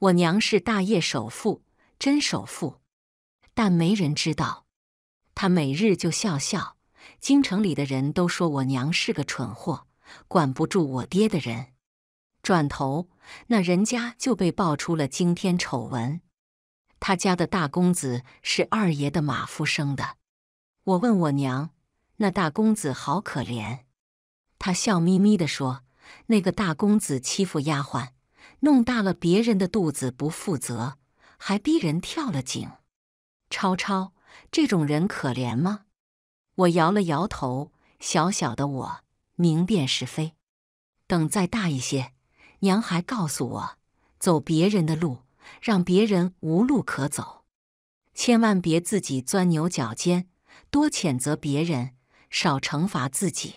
我娘是大业首富，真首富，但没人知道。他每日就笑笑。京城里的人都说我娘是个蠢货，管不住我爹的人。转头，那人家就被爆出了惊天丑闻。他家的大公子是二爷的马夫生的。我问我娘，那大公子好可怜。他笑眯眯的说：“那个大公子欺负丫鬟。”弄大了别人的肚子不负责，还逼人跳了井。超超，这种人可怜吗？我摇了摇头。小小的我，明辨是非。等再大一些，娘还告诉我：走别人的路，让别人无路可走。千万别自己钻牛角尖，多谴责别人，少惩罚自己。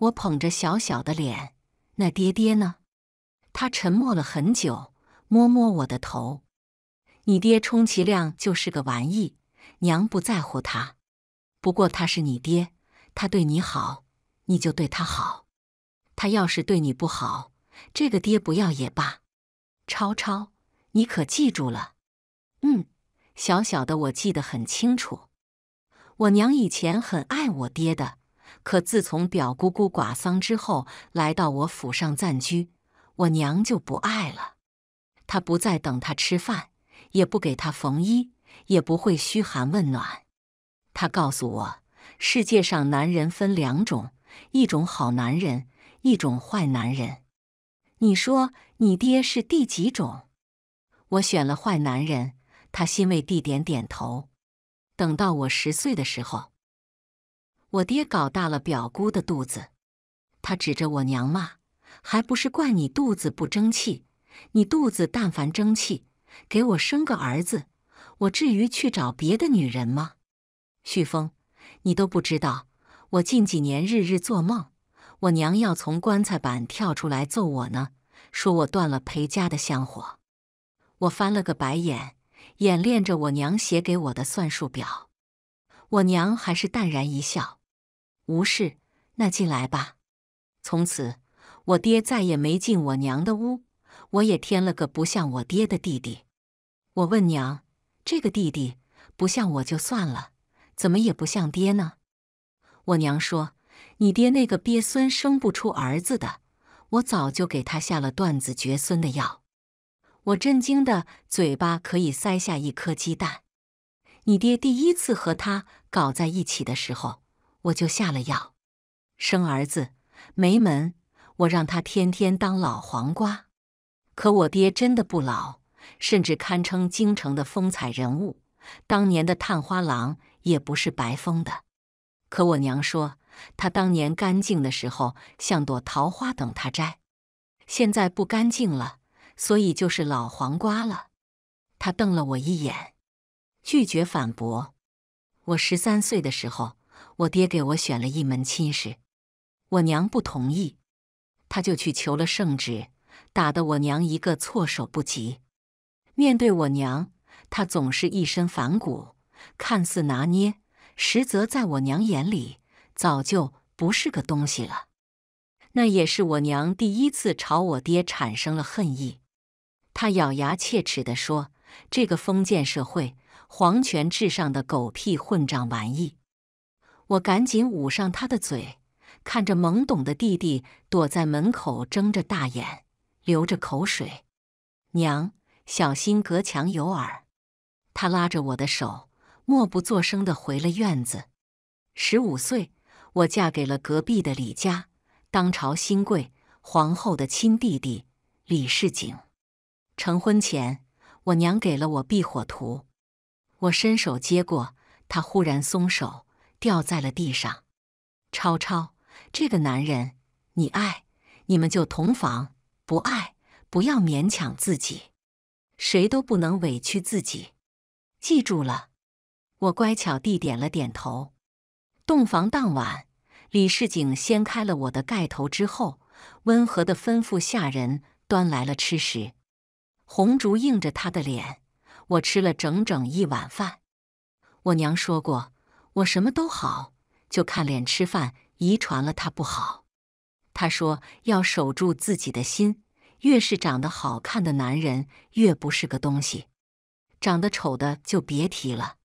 我捧着小小的脸，那爹爹呢？他沉默了很久，摸摸我的头：“你爹充其量就是个玩意，娘不在乎他。不过他是你爹，他对你好，你就对他好。他要是对你不好，这个爹不要也罢。超超，你可记住了。嗯，小小的我记得很清楚。我娘以前很爱我爹的，可自从表姑姑寡丧之后，来到我府上暂居。”我娘就不爱了，她不再等他吃饭，也不给他缝衣，也不会嘘寒问暖。他告诉我，世界上男人分两种，一种好男人，一种坏男人。你说你爹是第几种？我选了坏男人，他欣慰地点点头。等到我十岁的时候，我爹搞大了表姑的肚子，他指着我娘骂。还不是怪你肚子不争气，你肚子但凡争气，给我生个儿子，我至于去找别的女人吗？旭峰，你都不知道，我近几年日日做梦，我娘要从棺材板跳出来揍我呢，说我断了裴家的香火。我翻了个白眼，演练着我娘写给我的算术表。我娘还是淡然一笑，无事，那进来吧。从此。我爹再也没进我娘的屋，我也添了个不像我爹的弟弟。我问娘：“这个弟弟不像我就算了，怎么也不像爹呢？”我娘说：“你爹那个鳖孙生不出儿子的，我早就给他下了断子绝孙的药。”我震惊的嘴巴可以塞下一颗鸡蛋。你爹第一次和他搞在一起的时候，我就下了药，生儿子没门。我让他天天当老黄瓜，可我爹真的不老，甚至堪称京城的风采人物。当年的探花郎也不是白封的。可我娘说，他当年干净的时候像朵桃花等他摘，现在不干净了，所以就是老黄瓜了。他瞪了我一眼，拒绝反驳。我十三岁的时候，我爹给我选了一门亲事，我娘不同意。他就去求了圣旨，打得我娘一个措手不及。面对我娘，他总是一身反骨，看似拿捏，实则在我娘眼里早就不是个东西了。那也是我娘第一次朝我爹产生了恨意。他咬牙切齿地说：“这个封建社会，皇权至上的狗屁混账玩意！”我赶紧捂上他的嘴。看着懵懂的弟弟躲在门口，睁着大眼，流着口水，娘，小心隔墙有耳。他拉着我的手，默不作声地回了院子。十五岁，我嫁给了隔壁的李家，当朝新贵皇后的亲弟弟李世景。成婚前，我娘给了我避火图，我伸手接过，他忽然松手，掉在了地上。超超。这个男人，你爱，你们就同房；不爱，不要勉强自己。谁都不能委屈自己。记住了。我乖巧地点了点头。洞房当晚，李世景掀开了我的盖头之后，温和的吩咐下人端来了吃食。红烛映着他的脸，我吃了整整一碗饭。我娘说过，我什么都好，就看脸吃饭。遗传了他不好，他说要守住自己的心。越是长得好看的男人，越不是个东西。长得丑的就别提了。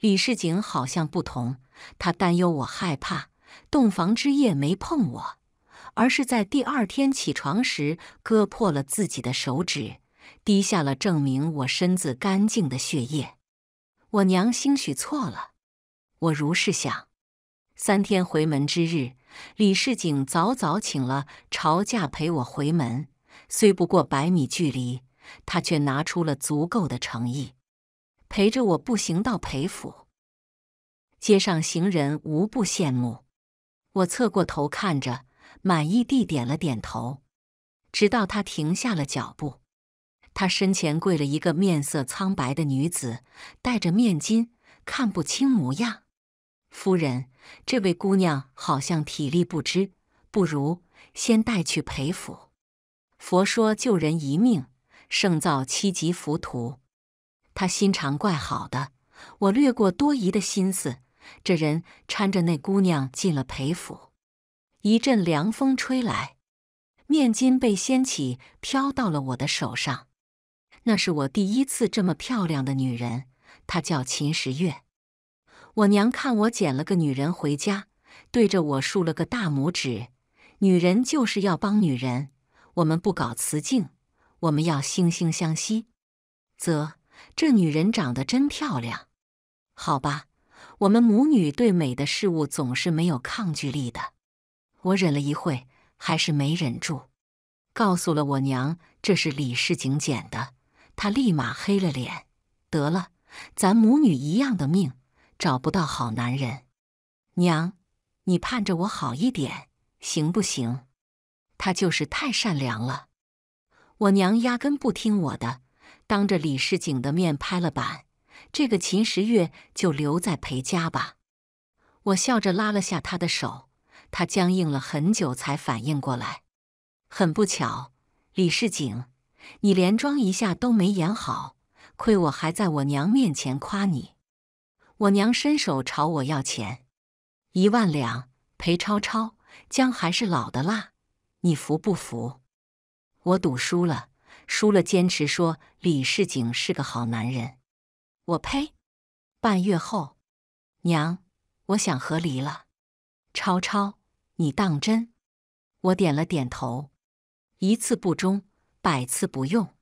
李世景好像不同，他担忧我害怕，洞房之夜没碰我，而是在第二天起床时割破了自己的手指，滴下了证明我身子干净的血液。我娘兴许错了，我如是想。三天回门之日，李世景早早请了朝假陪我回门。虽不过百米距离，他却拿出了足够的诚意，陪着我步行到裴府。街上行人无不羡慕，我侧过头看着，满意地点了点头。直到他停下了脚步，他身前跪了一个面色苍白的女子，戴着面巾，看不清模样。夫人，这位姑娘好像体力不支，不如先带去裴府。佛说救人一命，胜造七级浮屠。他心肠怪好的，我略过多疑的心思，这人搀着那姑娘进了裴府。一阵凉风吹来，面巾被掀起，飘到了我的手上。那是我第一次这么漂亮的女人，她叫秦时月。我娘看我捡了个女人回家，对着我竖了个大拇指。女人就是要帮女人，我们不搞雌竞，我们要惺惺相惜。啧，这女人长得真漂亮。好吧，我们母女对美的事物总是没有抗拒力的。我忍了一会，还是没忍住，告诉了我娘这是李世景捡的。她立马黑了脸。得了，咱母女一样的命。找不到好男人，娘，你盼着我好一点，行不行？他就是太善良了。我娘压根不听我的，当着李世景的面拍了板，这个秦时月就留在裴家吧。我笑着拉了下他的手，他僵硬了很久才反应过来。很不巧，李世景，你连装一下都没演好，亏我还在我娘面前夸你。我娘伸手朝我要钱，一万两赔超超，姜还是老的辣，你服不服？我赌输了，输了坚持说李世景是个好男人。我呸！半月后，娘，我想和离了。超超，你当真？我点了点头。一次不忠，百次不用。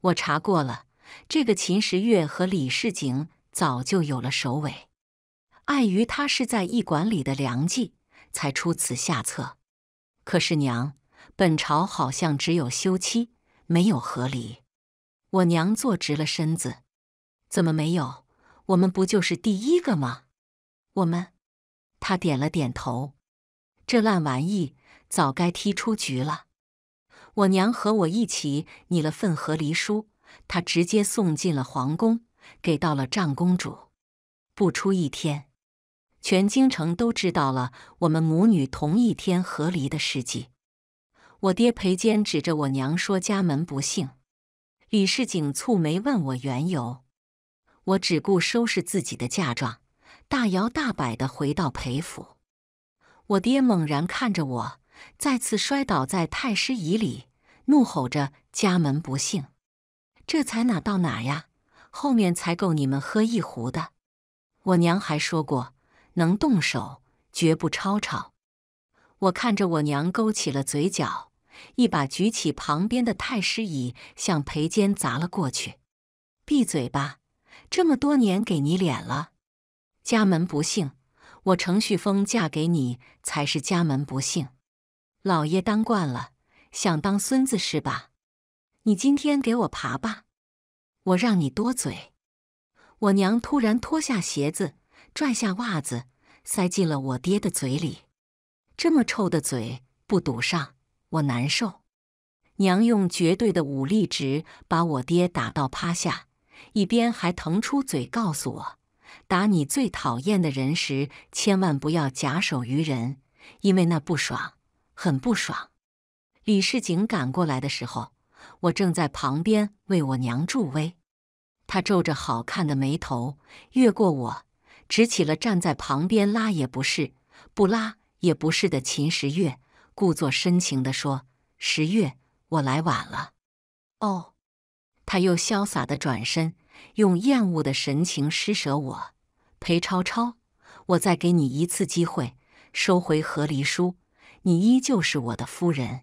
我查过了，这个秦时月和李世景。早就有了首尾，碍于他是在驿馆里的良计，才出此下策。可是娘，本朝好像只有休妻，没有和离。我娘坐直了身子，怎么没有？我们不就是第一个吗？我们，他点了点头。这烂玩意早该踢出局了。我娘和我一起拟了份和离书，他直接送进了皇宫。给到了长公主，不出一天，全京城都知道了我们母女同一天和离的事迹。我爹裴坚指着我娘说：“家门不幸。”李世警蹙眉问我缘由。我只顾收拾自己的嫁妆，大摇大摆地回到裴府。我爹猛然看着我，再次摔倒在太师椅里，怒吼着：“家门不幸！这才哪到哪呀？”后面才够你们喝一壶的。我娘还说过，能动手绝不吵吵。我看着我娘勾起了嘴角，一把举起旁边的太师椅向裴坚砸了过去。闭嘴吧！这么多年给你脸了，家门不幸，我程旭峰嫁给你才是家门不幸。老爷当惯了，想当孙子是吧？你今天给我爬吧。我让你多嘴！我娘突然脱下鞋子，拽下袜子，塞进了我爹的嘴里。这么臭的嘴不堵上，我难受。娘用绝对的武力值把我爹打到趴下，一边还腾出嘴告诉我：打你最讨厌的人时，千万不要假手于人，因为那不爽，很不爽。李世景赶过来的时候。我正在旁边为我娘助威，他皱着好看的眉头，越过我，指起了站在旁边拉也不是，不拉也不是的秦时月，故作深情的说：“时月，我来晚了。”哦，他又潇洒的转身，用厌恶的神情施舍我：“裴超超，我再给你一次机会，收回和离书，你依旧是我的夫人。”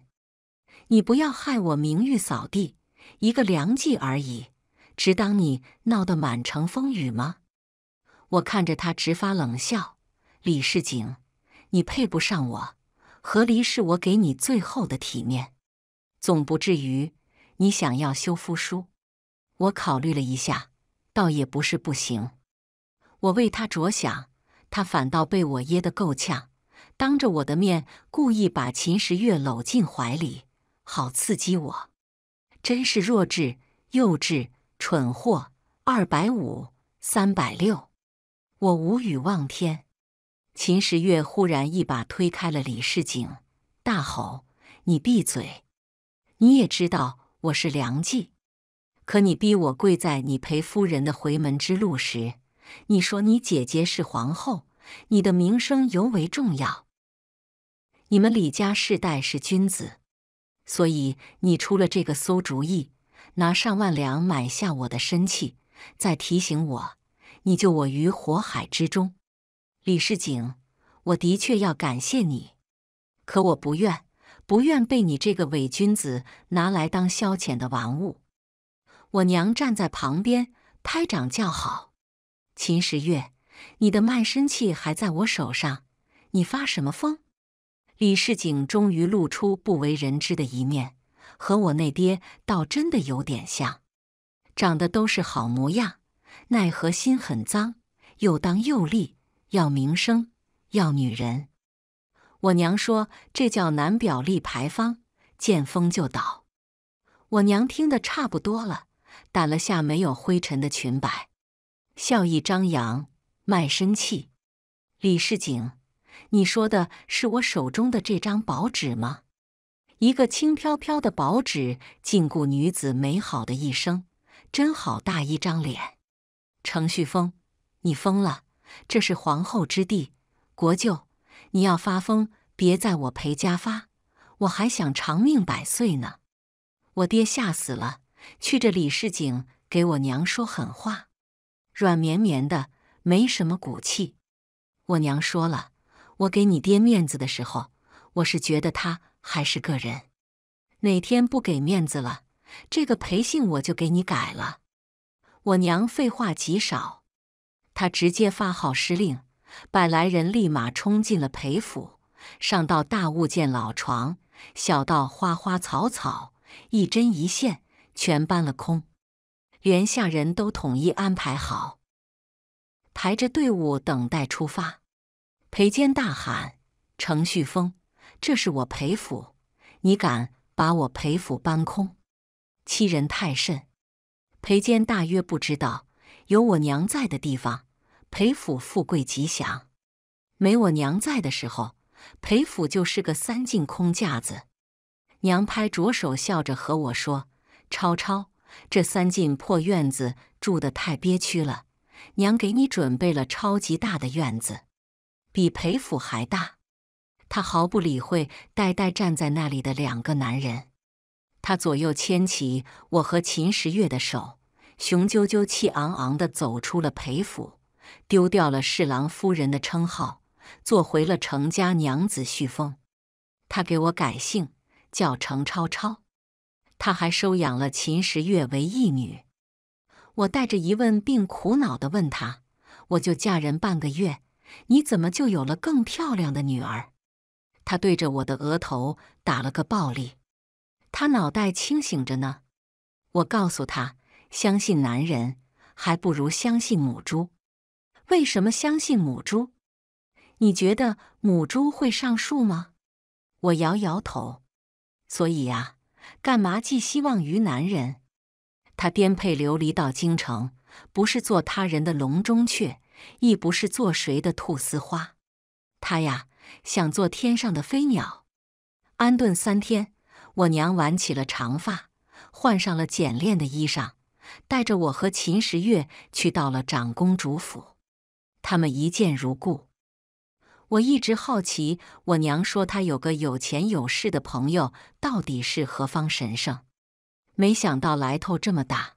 你不要害我名誉扫地，一个良计而已，值当你闹得满城风雨吗？我看着他直发冷笑。李世景，你配不上我，和离是我给你最后的体面，总不至于你想要休夫书？我考虑了一下，倒也不是不行。我为他着想，他反倒被我噎得够呛，当着我的面故意把秦时月搂进怀里。好刺激我！真是弱智、幼稚、蠢货！二百五、三百六，我无语望天。秦时月忽然一把推开了李世景，大吼：“你闭嘴！你也知道我是梁冀，可你逼我跪在你陪夫人的回门之路时，你说你姐姐是皇后，你的名声尤为重要。你们李家世代是君子。”所以你出了这个馊主意，拿上万两买下我的身契，再提醒我，你救我于火海之中，李世景，我的确要感谢你，可我不愿，不愿被你这个伪君子拿来当消遣的玩物。我娘站在旁边拍掌叫好，秦时月，你的卖身契还在我手上，你发什么疯？李世景终于露出不为人知的一面，和我那爹倒真的有点像，长得都是好模样，奈何心很脏，又当又立，要名声，要女人。我娘说这叫男表立牌坊，见风就倒。我娘听得差不多了，掸了下没有灰尘的裙摆，笑意张扬，卖身契。李世景。你说的是我手中的这张薄纸吗？一个轻飘飘的薄纸禁锢女子美好的一生，真好大一张脸！程旭峰，你疯了！这是皇后之地，国舅，你要发疯，别在我裴家发，我还想长命百岁呢。我爹吓死了，去这李世景给我娘说狠话，软绵绵的，没什么骨气。我娘说了。我给你爹面子的时候，我是觉得他还是个人。哪天不给面子了，这个裴姓我就给你改了。我娘废话极少，她直接发号施令，百来人立马冲进了裴府，上到大物件老床，小到花花草草，一针一线全搬了空，连下人都统一安排好，排着队伍等待出发。裴坚大喊：“程旭峰，这是我裴府，你敢把我裴府搬空，欺人太甚！”裴坚大约不知道，有我娘在的地方，裴府富贵吉祥；没我娘在的时候，裴府就是个三进空架子。娘拍着手笑着和我说：“超超，这三进破院子住的太憋屈了，娘给你准备了超级大的院子。”比裴府还大，他毫不理会呆呆站在那里的两个男人，他左右牵起我和秦时月的手，雄赳赳气昂昂的走出了裴府，丢掉了侍郎夫人的称号，做回了程家娘子旭封。他给我改姓，叫程超超，他还收养了秦时月为义女。我带着疑问并苦恼的问他：“我就嫁人半个月。”你怎么就有了更漂亮的女儿？他对着我的额头打了个暴力。他脑袋清醒着呢。我告诉他，相信男人还不如相信母猪。为什么相信母猪？你觉得母猪会上树吗？我摇摇头。所以呀，干嘛寄希望于男人？他颠沛流离到京城，不是做他人的笼中雀。亦不是做谁的菟丝花，他呀想做天上的飞鸟。安顿三天，我娘挽起了长发，换上了简练的衣裳，带着我和秦时月去到了长公主府。他们一见如故。我一直好奇，我娘说她有个有钱有势的朋友，到底是何方神圣？没想到来头这么大。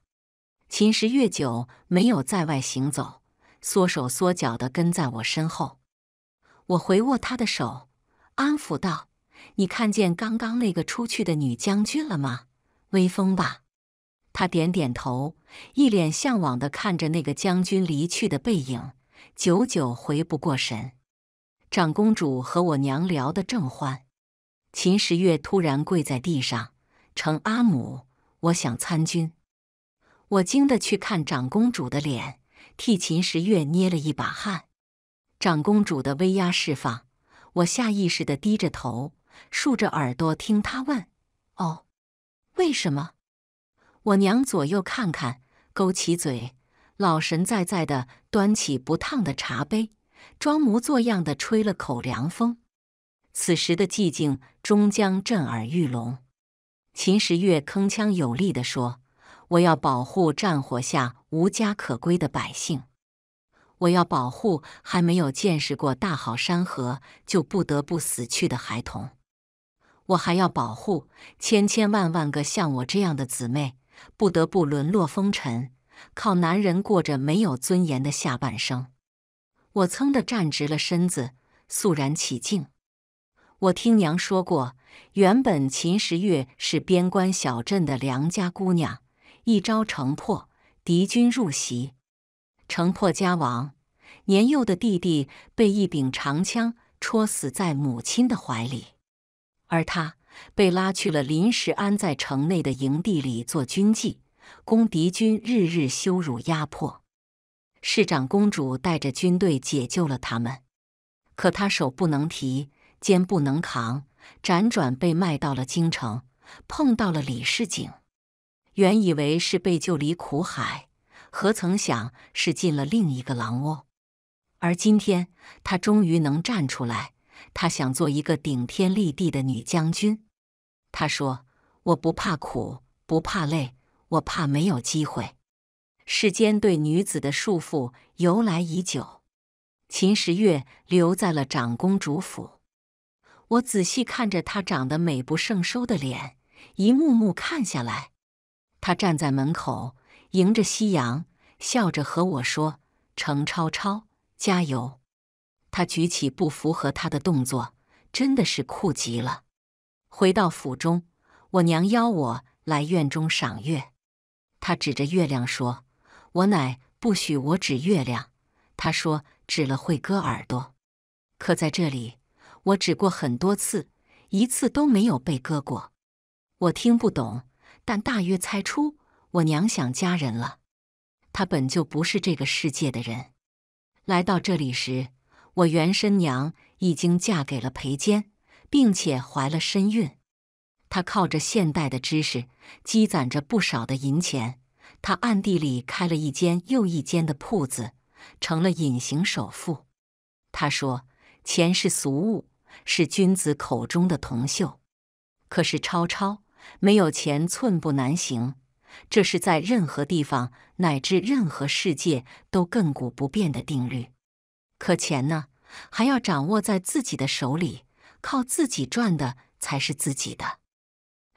秦时月久没有在外行走。缩手缩脚地跟在我身后，我回握他的手，安抚道：“你看见刚刚那个出去的女将军了吗？威风吧？”他点点头，一脸向往地看着那个将军离去的背影，久久回不过神。长公主和我娘聊得正欢，秦时月突然跪在地上：“成阿母，我想参军。”我惊得去看长公主的脸。替秦时月捏了一把汗，长公主的威压释放，我下意识地低着头，竖着耳朵听她问：“哦，为什么？”我娘左右看看，勾起嘴，老神在在地端起不烫的茶杯，装模作样地吹了口凉风。此时的寂静终将震耳欲聋。秦时月铿锵有力地说：“我要保护战火下。”无家可归的百姓，我要保护还没有见识过大好山河就不得不死去的孩童，我还要保护千千万万个像我这样的姊妹，不得不沦落风尘，靠男人过着没有尊严的下半生。我噌的站直了身子，肃然起敬。我听娘说过，原本秦时月是边关小镇的良家姑娘，一朝城破。敌军入袭，城破家亡。年幼的弟弟被一柄长枪戳死在母亲的怀里，而他被拉去了临时安在城内的营地里做军妓，供敌军日日羞辱压迫。市长公主带着军队解救了他们，可他手不能提，肩不能扛，辗转被卖到了京城，碰到了李世景。原以为是被救离苦海，何曾想是进了另一个狼窝？而今天，她终于能站出来。她想做一个顶天立地的女将军。她说：“我不怕苦，不怕累，我怕没有机会。”世间对女子的束缚由来已久。秦时月留在了长公主府。我仔细看着她长得美不胜收的脸，一幕幕看下来。他站在门口，迎着夕阳，笑着和我说：“程超超，加油！”他举起不符合他的动作，真的是酷极了。回到府中，我娘邀我来院中赏月。他指着月亮说：“我奶不许我指月亮，他说指了会割耳朵。”可在这里，我指过很多次，一次都没有被割过。我听不懂。但大约猜出我娘想嫁人了，她本就不是这个世界的人。来到这里时，我原身娘已经嫁给了裴坚，并且怀了身孕。她靠着现代的知识，积攒着不少的银钱。她暗地里开了一间又一间的铺子，成了隐形首富。他说：“钱是俗物，是君子口中的铜锈。”可是超超。没有钱，寸步难行。这是在任何地方乃至任何世界都亘古不变的定律。可钱呢，还要掌握在自己的手里，靠自己赚的才是自己的。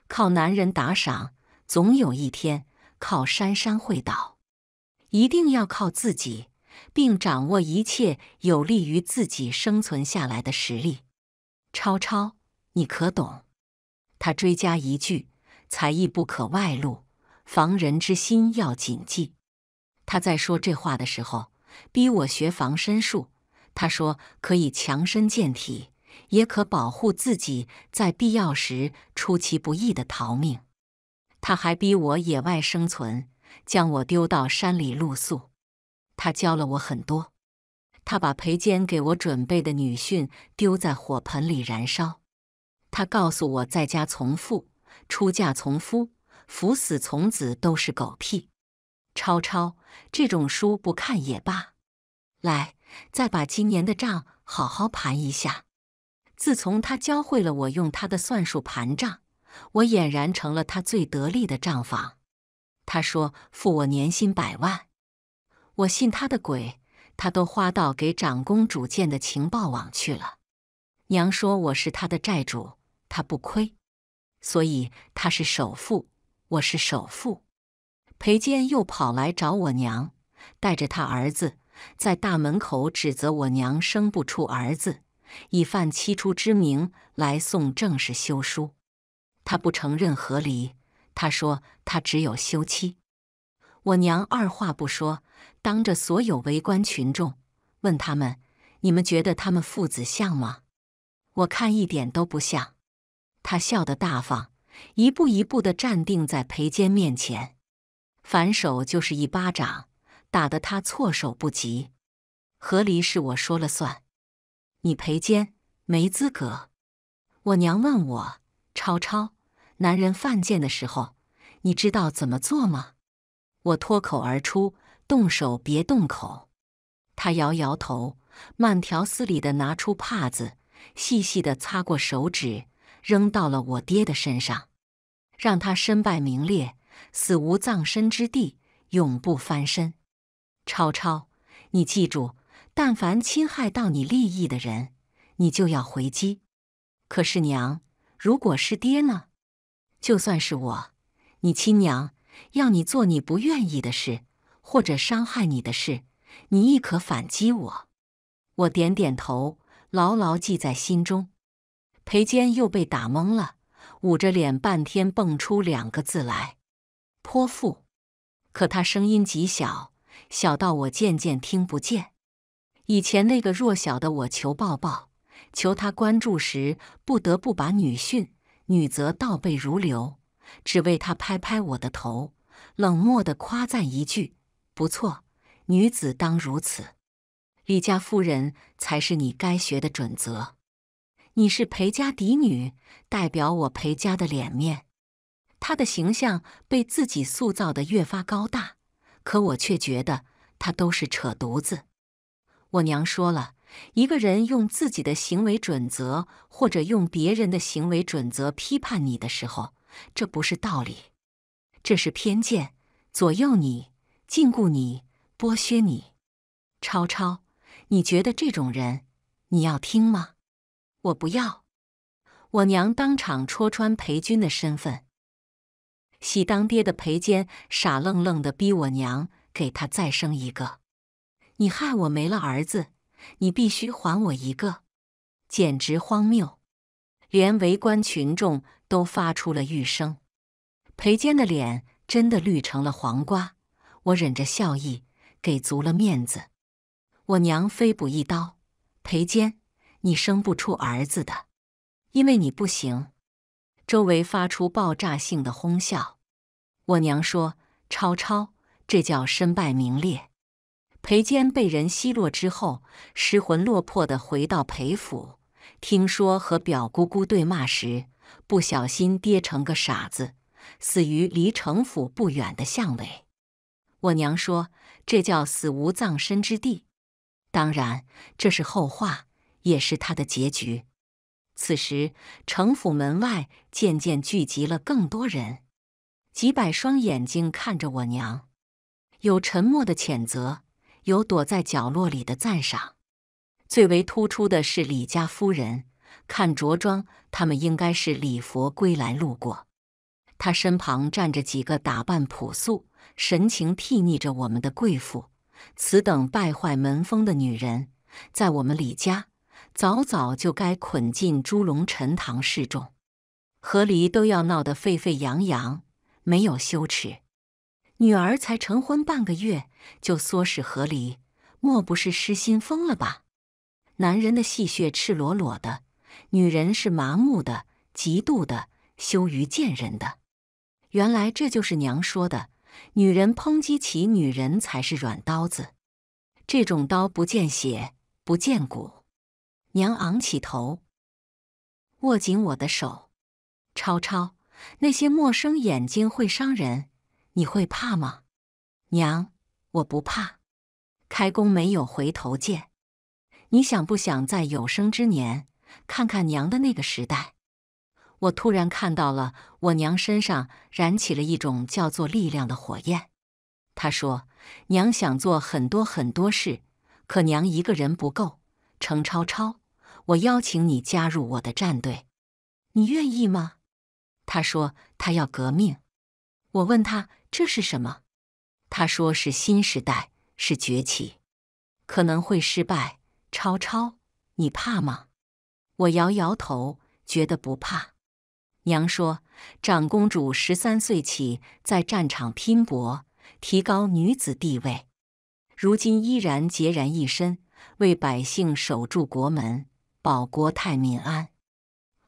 靠男人打赏，总有一天靠山山会倒。一定要靠自己，并掌握一切有利于自己生存下来的实力。超超，你可懂？他追加一句：“才艺不可外露，防人之心要谨记。”他在说这话的时候，逼我学防身术。他说可以强身健体，也可保护自己，在必要时出其不意的逃命。他还逼我野外生存，将我丢到山里露宿。他教了我很多。他把裴坚给我准备的女训丢在火盆里燃烧。他告诉我，在家从父，出嫁从夫，服死从子，都是狗屁。超超，这种书不看也罢。来，再把今年的账好好盘一下。自从他教会了我用他的算术盘账，我俨然成了他最得力的账房。他说付我年薪百万，我信他的鬼，他都花到给长公主建的情报网去了。娘说我是他的债主。他不亏，所以他是首富，我是首富。裴坚又跑来找我娘，带着他儿子在大门口指责我娘生不出儿子，以犯七出之名来送正式休书。他不承认和离，他说他只有休妻。我娘二话不说，当着所有围观群众问他们：“你们觉得他们父子像吗？”我看一点都不像。他笑得大方，一步一步地站定在裴坚面前，反手就是一巴掌，打得他措手不及。何离是我说了算，你裴坚没资格。我娘问我，超超，男人犯贱的时候，你知道怎么做吗？我脱口而出：“动手别动口。”他摇摇头，慢条斯理地拿出帕子，细细地擦过手指。扔到了我爹的身上，让他身败名裂，死无葬身之地，永不翻身。超超，你记住，但凡侵害到你利益的人，你就要回击。可是娘，如果是爹呢？就算是我，你亲娘，要你做你不愿意的事，或者伤害你的事，你亦可反击我。我点点头，牢牢记在心中。裴坚又被打懵了，捂着脸半天蹦出两个字来：“泼妇。”可他声音极小，小到我渐渐听不见。以前那个弱小的我，求抱抱，求他关注时，不得不把女训、女则倒背如流，只为他拍拍我的头，冷漠的夸赞一句：“不错，女子当如此。”李家夫人才是你该学的准则。你是裴家嫡女，代表我裴家的脸面。他的形象被自己塑造的越发高大，可我却觉得他都是扯犊子。我娘说了，一个人用自己的行为准则或者用别人的行为准则批判你的时候，这不是道理，这是偏见，左右你，禁锢你，剥削你。超超，你觉得这种人，你要听吗？我不要！我娘当场戳穿裴军的身份，喜当爹的裴坚傻愣愣的逼我娘给他再生一个。你害我没了儿子，你必须还我一个！简直荒谬！连围观群众都发出了玉声。裴坚的脸真的绿成了黄瓜。我忍着笑意，给足了面子。我娘飞补一刀，裴坚。你生不出儿子的，因为你不行。周围发出爆炸性的哄笑。我娘说：“超超，这叫身败名裂。”裴坚被人奚落之后，失魂落魄的回到裴府，听说和表姑姑对骂时，不小心跌成个傻子，死于离城府不远的巷尾。我娘说：“这叫死无葬身之地。”当然，这是后话。也是他的结局。此时，城府门外渐渐聚集了更多人，几百双眼睛看着我娘，有沉默的谴责，有躲在角落里的赞赏。最为突出的是李家夫人，看着装，他们应该是礼佛归来路过。他身旁站着几个打扮朴素、神情睥睨着我们的贵妇。此等败坏门风的女人，在我们李家。早早就该捆进猪笼沉塘示众，河离都要闹得沸沸扬扬，没有羞耻。女儿才成婚半个月就唆使河离，莫不是失心疯了吧？男人的戏谑赤裸裸的，女人是麻木的、嫉妒的、羞于见人的。原来这就是娘说的，女人抨击起女人才是软刀子，这种刀不见血，不见骨。娘昂起头，握紧我的手。超超，那些陌生眼睛会伤人，你会怕吗？娘，我不怕。开弓没有回头箭。你想不想在有生之年看看娘的那个时代？我突然看到了，我娘身上燃起了一种叫做力量的火焰。她说：“娘想做很多很多事，可娘一个人不够。”程超超，我邀请你加入我的战队，你愿意吗？他说他要革命。我问他这是什么？他说是新时代，是崛起，可能会失败。超超，你怕吗？我摇摇头，觉得不怕。娘说，长公主十三岁起在战场拼搏，提高女子地位，如今依然孑然一身。为百姓守住国门，保国泰民安。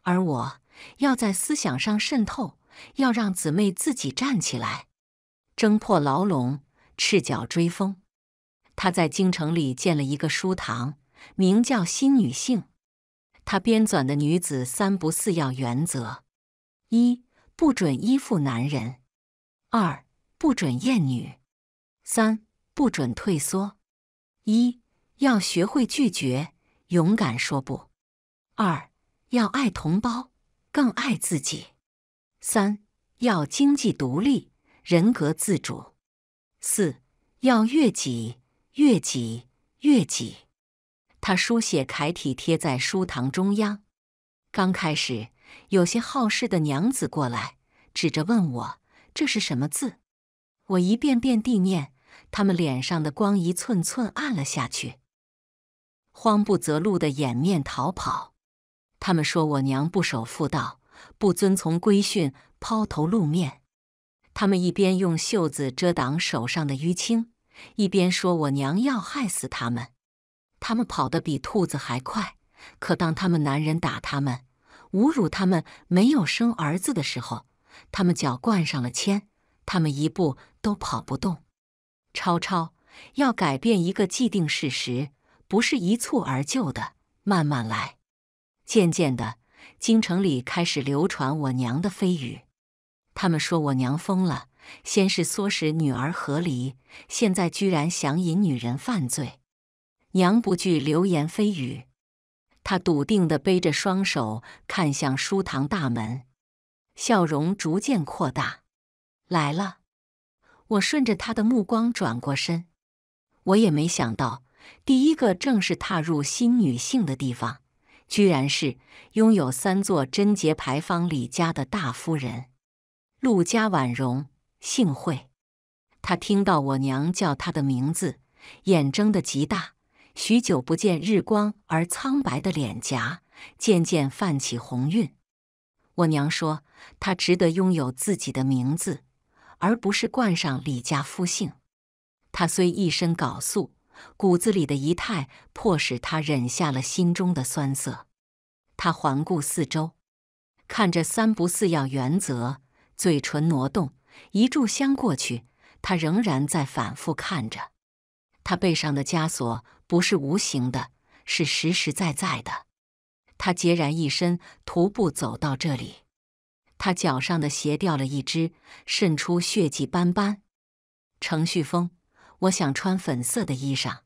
而我要在思想上渗透，要让姊妹自己站起来，挣破牢笼，赤脚追风。他在京城里建了一个书堂，名叫新女性。他编纂的女子三不四要原则：一不准依附男人；二不准厌女；三不准退缩。一要学会拒绝，勇敢说不。二要爱同胞，更爱自己。三要经济独立，人格自主。四要越挤越挤越挤。他书写楷体，贴在书堂中央。刚开始，有些好事的娘子过来，指着问我：“这是什么字？”我一遍遍地念，他们脸上的光一寸寸暗了下去。慌不择路的掩面逃跑。他们说我娘不守妇道，不遵从规训，抛头露面。他们一边用袖子遮挡手上的淤青，一边说我娘要害死他们。他们跑得比兔子还快。可当他们男人打他们、侮辱他们没有生儿子的时候，他们脚灌上了铅，他们一步都跑不动。超超要改变一个既定事实。不是一蹴而就的，慢慢来。渐渐的，京城里开始流传我娘的蜚语，他们说我娘疯了，先是唆使女儿和离，现在居然想引女人犯罪。娘不惧流言蜚语，她笃定的背着双手，看向书堂大门，笑容逐渐扩大。来了，我顺着他的目光转过身，我也没想到。第一个正式踏入新女性的地方，居然是拥有三座贞节牌坊李家的大夫人，陆家婉容。幸会！她听到我娘叫她的名字，眼睁得极大，许久不见日光而苍白的脸颊渐渐泛起红晕。我娘说，她值得拥有自己的名字，而不是冠上李家夫姓。她虽一身缟素。骨子里的仪态迫使他忍下了心中的酸涩。他环顾四周，看着三不四要原则，嘴唇挪动。一炷香过去，他仍然在反复看着。他背上的枷锁不是无形的，是实实在在的。他孑然一身，徒步走到这里，他脚上的鞋掉了一只，渗出血迹斑斑。程旭峰。我想穿粉色的衣裳，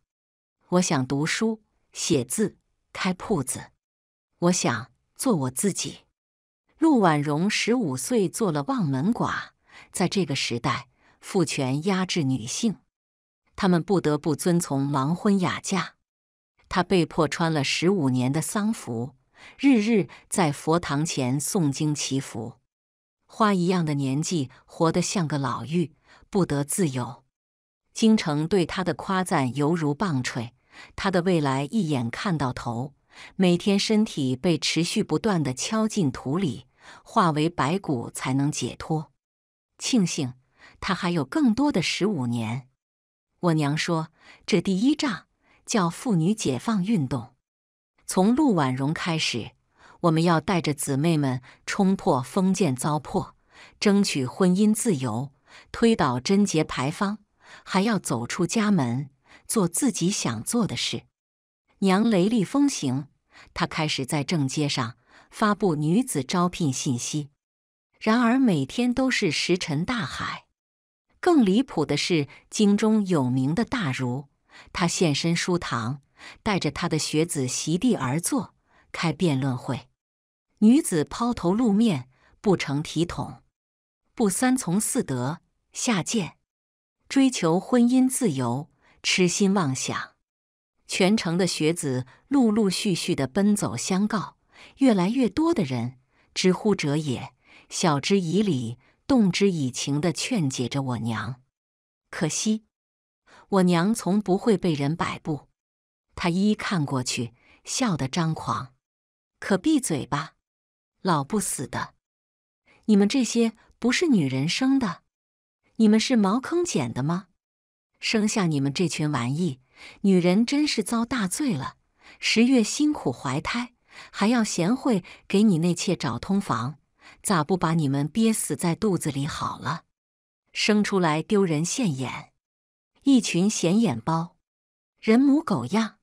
我想读书、写字、开铺子，我想做我自己。陆婉容十五岁做了望门寡，在这个时代，父权压制女性，她们不得不遵从盲婚哑嫁。她被迫穿了十五年的丧服，日日在佛堂前诵经祈福，花一样的年纪，活得像个老妪，不得自由。京城对他的夸赞犹如棒槌，他的未来一眼看到头，每天身体被持续不断的敲进土里，化为白骨才能解脱。庆幸他还有更多的十五年。我娘说：“这第一仗叫妇女解放运动，从陆婉容开始，我们要带着姊妹们冲破封建糟粕，争取婚姻自由，推倒贞节牌坊。”还要走出家门做自己想做的事，娘雷厉风行。她开始在正街上发布女子招聘信息，然而每天都是石沉大海。更离谱的是，京中有名的大儒，他现身书堂，带着他的学子席地而坐开辩论会。女子抛头露面，不成体统，不三从四德，下贱。追求婚姻自由，痴心妄想。全城的学子陆陆续续的奔走相告，越来越多的人知乎者也，晓之以理，动之以情的劝解着我娘。可惜，我娘从不会被人摆布。她一一看过去，笑得张狂。可闭嘴吧，老不死的！你们这些不是女人生的！你们是茅坑捡的吗？生下你们这群玩意，女人真是遭大罪了。十月辛苦怀胎，还要贤惠给你那妾找通房，咋不把你们憋死在肚子里好了？生出来丢人现眼，一群显眼包，人模狗样。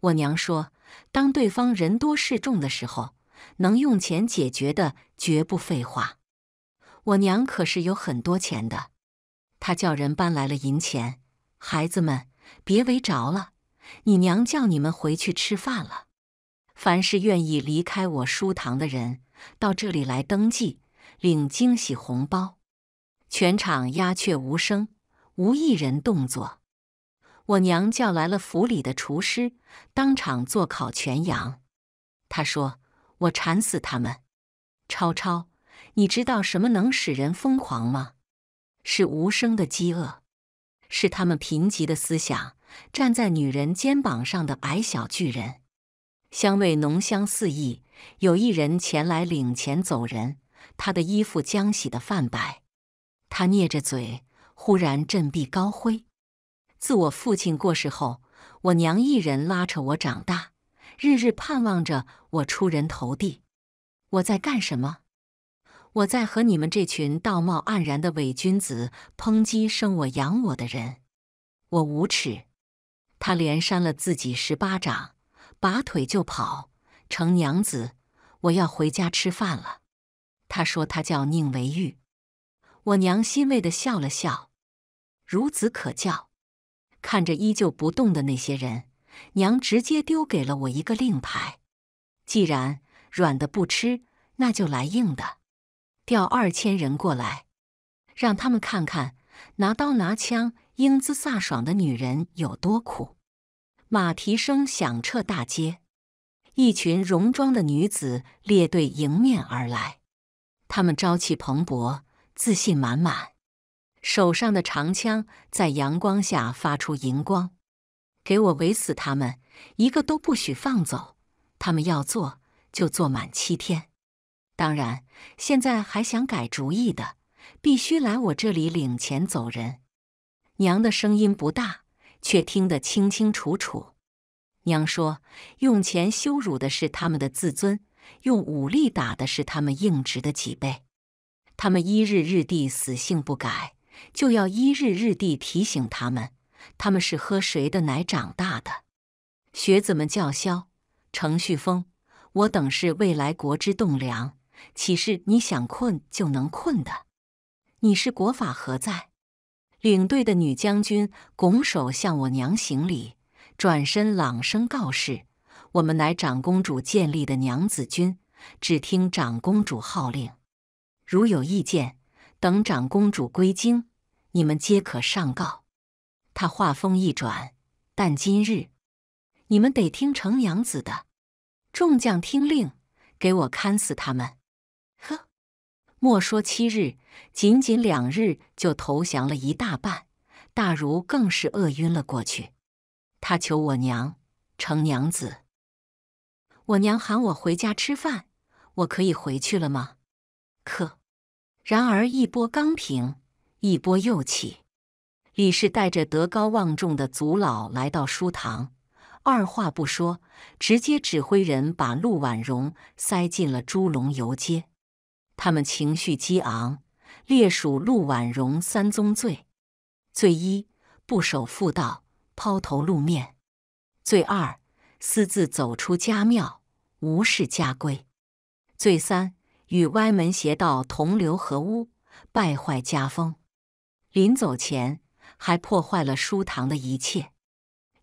我娘说，当对方人多势众的时候，能用钱解决的，绝不废话。我娘可是有很多钱的，她叫人搬来了银钱。孩子们，别围着了，你娘叫你们回去吃饭了。凡是愿意离开我书堂的人，到这里来登记，领惊喜红包。全场鸦雀无声，无一人动作。我娘叫来了府里的厨师，当场做烤全羊。她说：“我馋死他们，超超。”你知道什么能使人疯狂吗？是无声的饥饿，是他们贫瘠的思想，站在女人肩膀上的矮小巨人。香味浓香四溢，有一人前来领钱走人，他的衣服浆洗的泛白，他捏着嘴，忽然振臂高挥。自我父亲过世后，我娘一人拉扯我长大，日日盼望着我出人头地。我在干什么？我在和你们这群道貌岸然的伪君子抨击生我养我的人，我无耻！他连扇了自己十八掌，拔腿就跑。成娘子，我要回家吃饭了。他说他叫宁为玉。我娘欣慰地笑了笑：“孺子可教。”看着依旧不动的那些人，娘直接丢给了我一个令牌。既然软的不吃，那就来硬的。调二千人过来，让他们看看拿刀拿枪、英姿飒爽的女人有多苦。马蹄声响彻大街，一群戎装的女子列队迎面而来，她们朝气蓬勃，自信满满，手上的长枪在阳光下发出银光。给我围死他们，一个都不许放走。他们要做，就做满七天。当然，现在还想改主意的，必须来我这里领钱走人。娘的声音不大，却听得清清楚楚。娘说：“用钱羞辱的是他们的自尊，用武力打的是他们硬直的脊背。他们一日日地死性不改，就要一日日地提醒他们，他们是喝谁的奶长大的。”学子们叫嚣：“程旭峰，我等是未来国之栋梁。”岂是你想困就能困的？你是国法何在？领队的女将军拱手向我娘行礼，转身朗声告示：“我们乃长公主建立的娘子军，只听长公主号令。如有意见，等长公主归京，你们皆可上告。”她话锋一转：“但今日，你们得听程娘子的。众将听令，给我砍死他们！”莫说七日，仅仅两日就投降了一大半，大儒更是饿晕了过去。他求我娘，成娘子，我娘喊我回家吃饭，我可以回去了吗？可，然而一波刚平，一波又起。李氏带着德高望重的族老来到书堂，二话不说，直接指挥人把陆婉容塞进了猪笼游街。他们情绪激昂，列数陆婉容三宗罪：罪一，不守妇道，抛头露面；罪二，私自走出家庙，无视家规；罪三，与歪门邪道同流合污，败坏家风。临走前，还破坏了书堂的一切，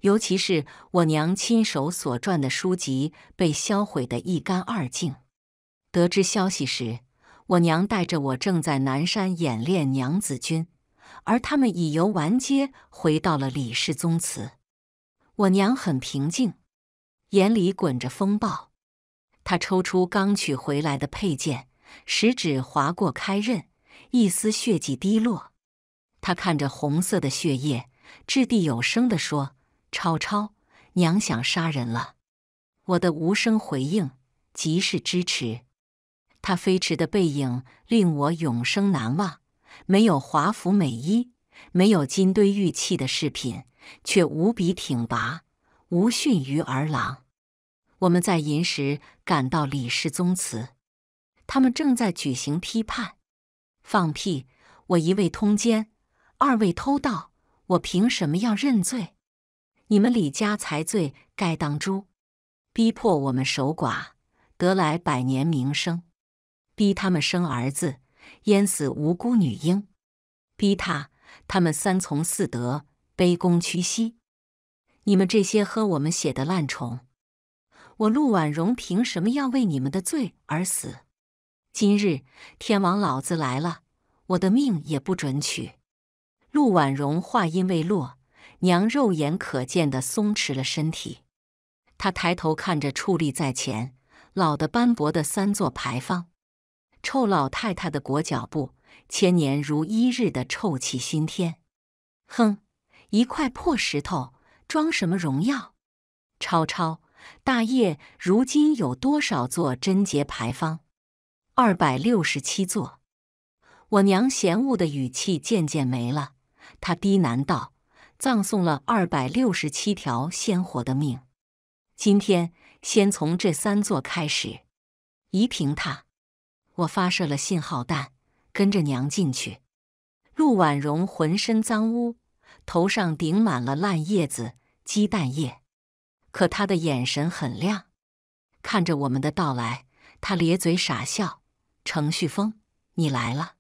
尤其是我娘亲手所撰的书籍被销毁的一干二净。得知消息时，我娘带着我正在南山演练娘子军，而他们已游完街，回到了李氏宗祠。我娘很平静，眼里滚着风暴。她抽出刚取回来的佩剑，食指划过开刃，一丝血迹滴落。她看着红色的血液，掷地有声的说：“超超，娘想杀人了。”我的无声回应即是支持。他飞驰的背影令我永生难忘。没有华服美衣，没有金堆玉砌的饰品，却无比挺拔，无逊于儿郎。我们在寅时赶到李氏宗祠，他们正在举行批判。放屁！我一味通奸，二位偷盗，我凭什么要认罪？你们李家才罪该当诛，逼迫我们守寡，得来百年名声。逼他们生儿子，淹死无辜女婴，逼他他们三从四德，卑躬屈膝。你们这些喝我们血的烂虫，我陆婉容凭什么要为你们的罪而死？今日天王老子来了，我的命也不准取。陆婉容话音未落，娘肉眼可见的松弛了身体。她抬头看着矗立在前、老的斑驳的三座牌坊。臭老太太的裹脚布，千年如一日的臭气熏天。哼，一块破石头，装什么荣耀？超超，大业如今有多少座贞节牌坊？二百六十七座。我娘嫌恶的语气渐渐没了，她低喃道：“葬送了二百六十七条鲜活的命。今天先从这三座开始，怡平它。”我发射了信号弹，跟着娘进去。陆婉容浑身脏污，头上顶满了烂叶子、鸡蛋液，可她的眼神很亮，看着我们的到来，她咧嘴傻笑。程旭峰，你来了！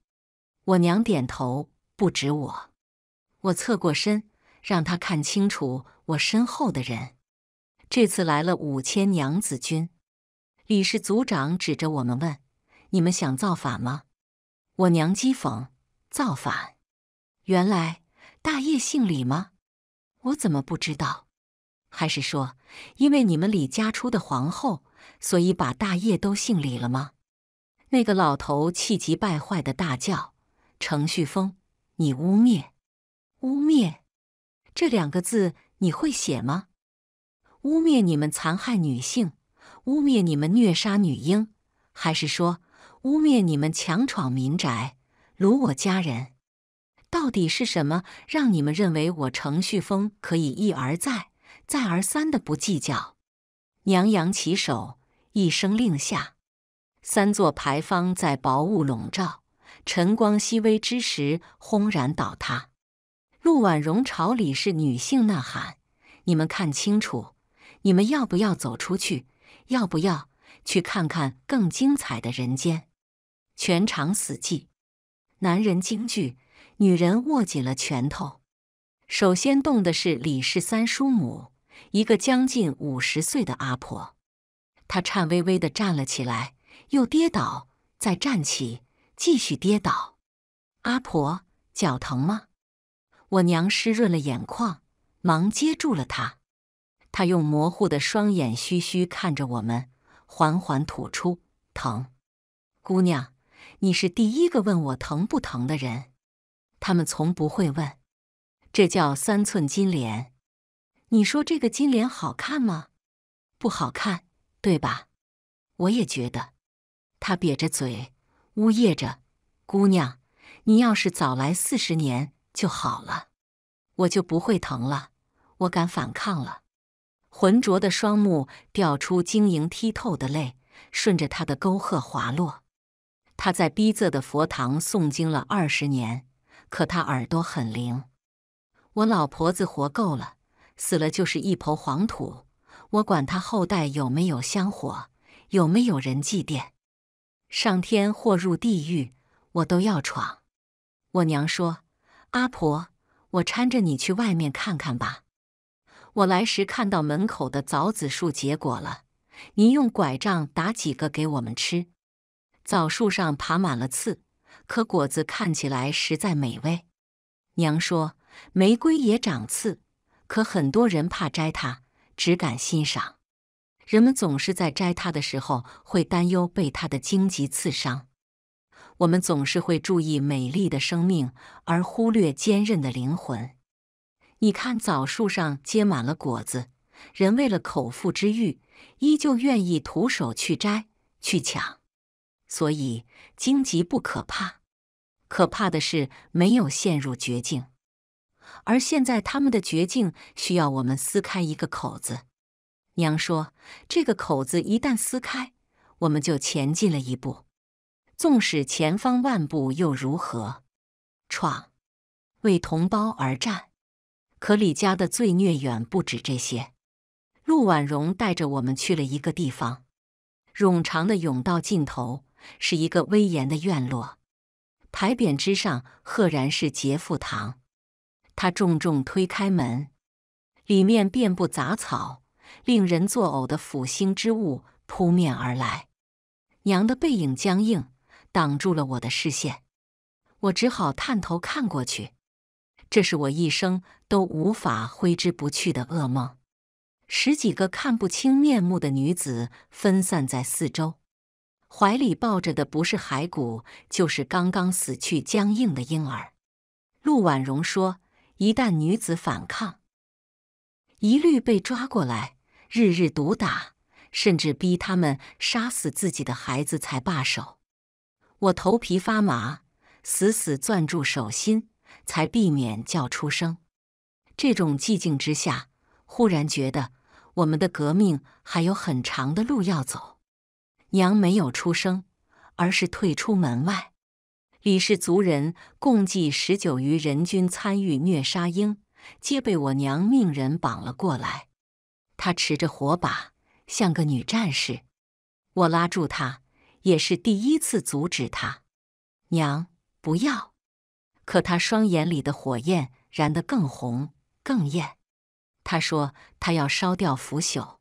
我娘点头，不止我。我侧过身，让他看清楚我身后的人。这次来了五千娘子军。李氏族长指着我们问。你们想造反吗？我娘讥讽：“造反！原来大业姓李吗？我怎么不知道？还是说因为你们李家出的皇后，所以把大业都姓李了吗？”那个老头气急败坏的大叫：“程旭峰，你污蔑！污蔑！这两个字你会写吗？污蔑你们残害女性，污蔑你们虐杀女婴，还是说？”污蔑你们强闯民宅，掳我家人，到底是什么让你们认为我程旭峰可以一而再、再而三的不计较？娘扬起手，一声令下，三座牌坊在薄雾笼罩、晨光熹微之时轰然倒塌。陆婉容朝里是女性呐喊：“你们看清楚，你们要不要走出去？要不要去看看更精彩的人间？”全场死寂，男人惊惧，女人握紧了拳头。首先动的是李氏三叔母，一个将近五十岁的阿婆，她颤巍巍的站了起来，又跌倒，再站起，继续跌倒。阿婆，脚疼吗？我娘湿润了眼眶，忙接住了她。她用模糊的双眼嘘嘘看着我们，缓缓吐出：“疼，姑娘。”你是第一个问我疼不疼的人，他们从不会问。这叫三寸金莲。你说这个金莲好看吗？不好看，对吧？我也觉得。他瘪着嘴，呜咽着：“姑娘，你要是早来四十年就好了，我就不会疼了，我敢反抗了。”浑浊的双目掉出晶莹剔透的泪，顺着他的沟壑滑落。他在逼仄的佛堂诵经了二十年，可他耳朵很灵。我老婆子活够了，死了就是一抔黄土。我管他后代有没有香火，有没有人祭奠，上天或入地狱，我都要闯。我娘说：“阿婆，我搀着你去外面看看吧。”我来时看到门口的枣子树结果了，你用拐杖打几个给我们吃。枣树上爬满了刺，可果子看起来实在美味。娘说：“玫瑰也长刺，可很多人怕摘它，只敢欣赏。人们总是在摘它的时候会担忧被它的荆棘刺伤。我们总是会注意美丽的生命，而忽略坚韧的灵魂。你看，枣树上结满了果子，人为了口腹之欲，依旧愿意徒手去摘去抢。”所以荆棘不可怕，可怕的是没有陷入绝境。而现在他们的绝境需要我们撕开一个口子。娘说：“这个口子一旦撕开，我们就前进了一步。纵使前方万步又如何？闯，为同胞而战。可李家的罪孽远不止这些。”陆婉容带着我们去了一个地方，冗长的甬道尽头。是一个威严的院落，牌匾之上赫然是“杰富堂”。他重重推开门，里面遍布杂草，令人作呕的腐腥之物扑面而来。娘的背影僵硬，挡住了我的视线，我只好探头看过去。这是我一生都无法挥之不去的噩梦。十几个看不清面目的女子分散在四周。怀里抱着的不是骸骨，就是刚刚死去僵硬的婴儿。陆婉容说：“一旦女子反抗，一律被抓过来，日日毒打，甚至逼他们杀死自己的孩子才罢手。”我头皮发麻，死死攥住手心，才避免叫出声。这种寂静之下，忽然觉得我们的革命还有很长的路要走。娘没有出声，而是退出门外。李氏族人共计十九余人均参与虐杀，婴，皆被我娘命人绑了过来。她持着火把，像个女战士。我拉住她，也是第一次阻止她。娘，不要！可她双眼里的火焰燃得更红、更艳。她说：“她要烧掉腐朽，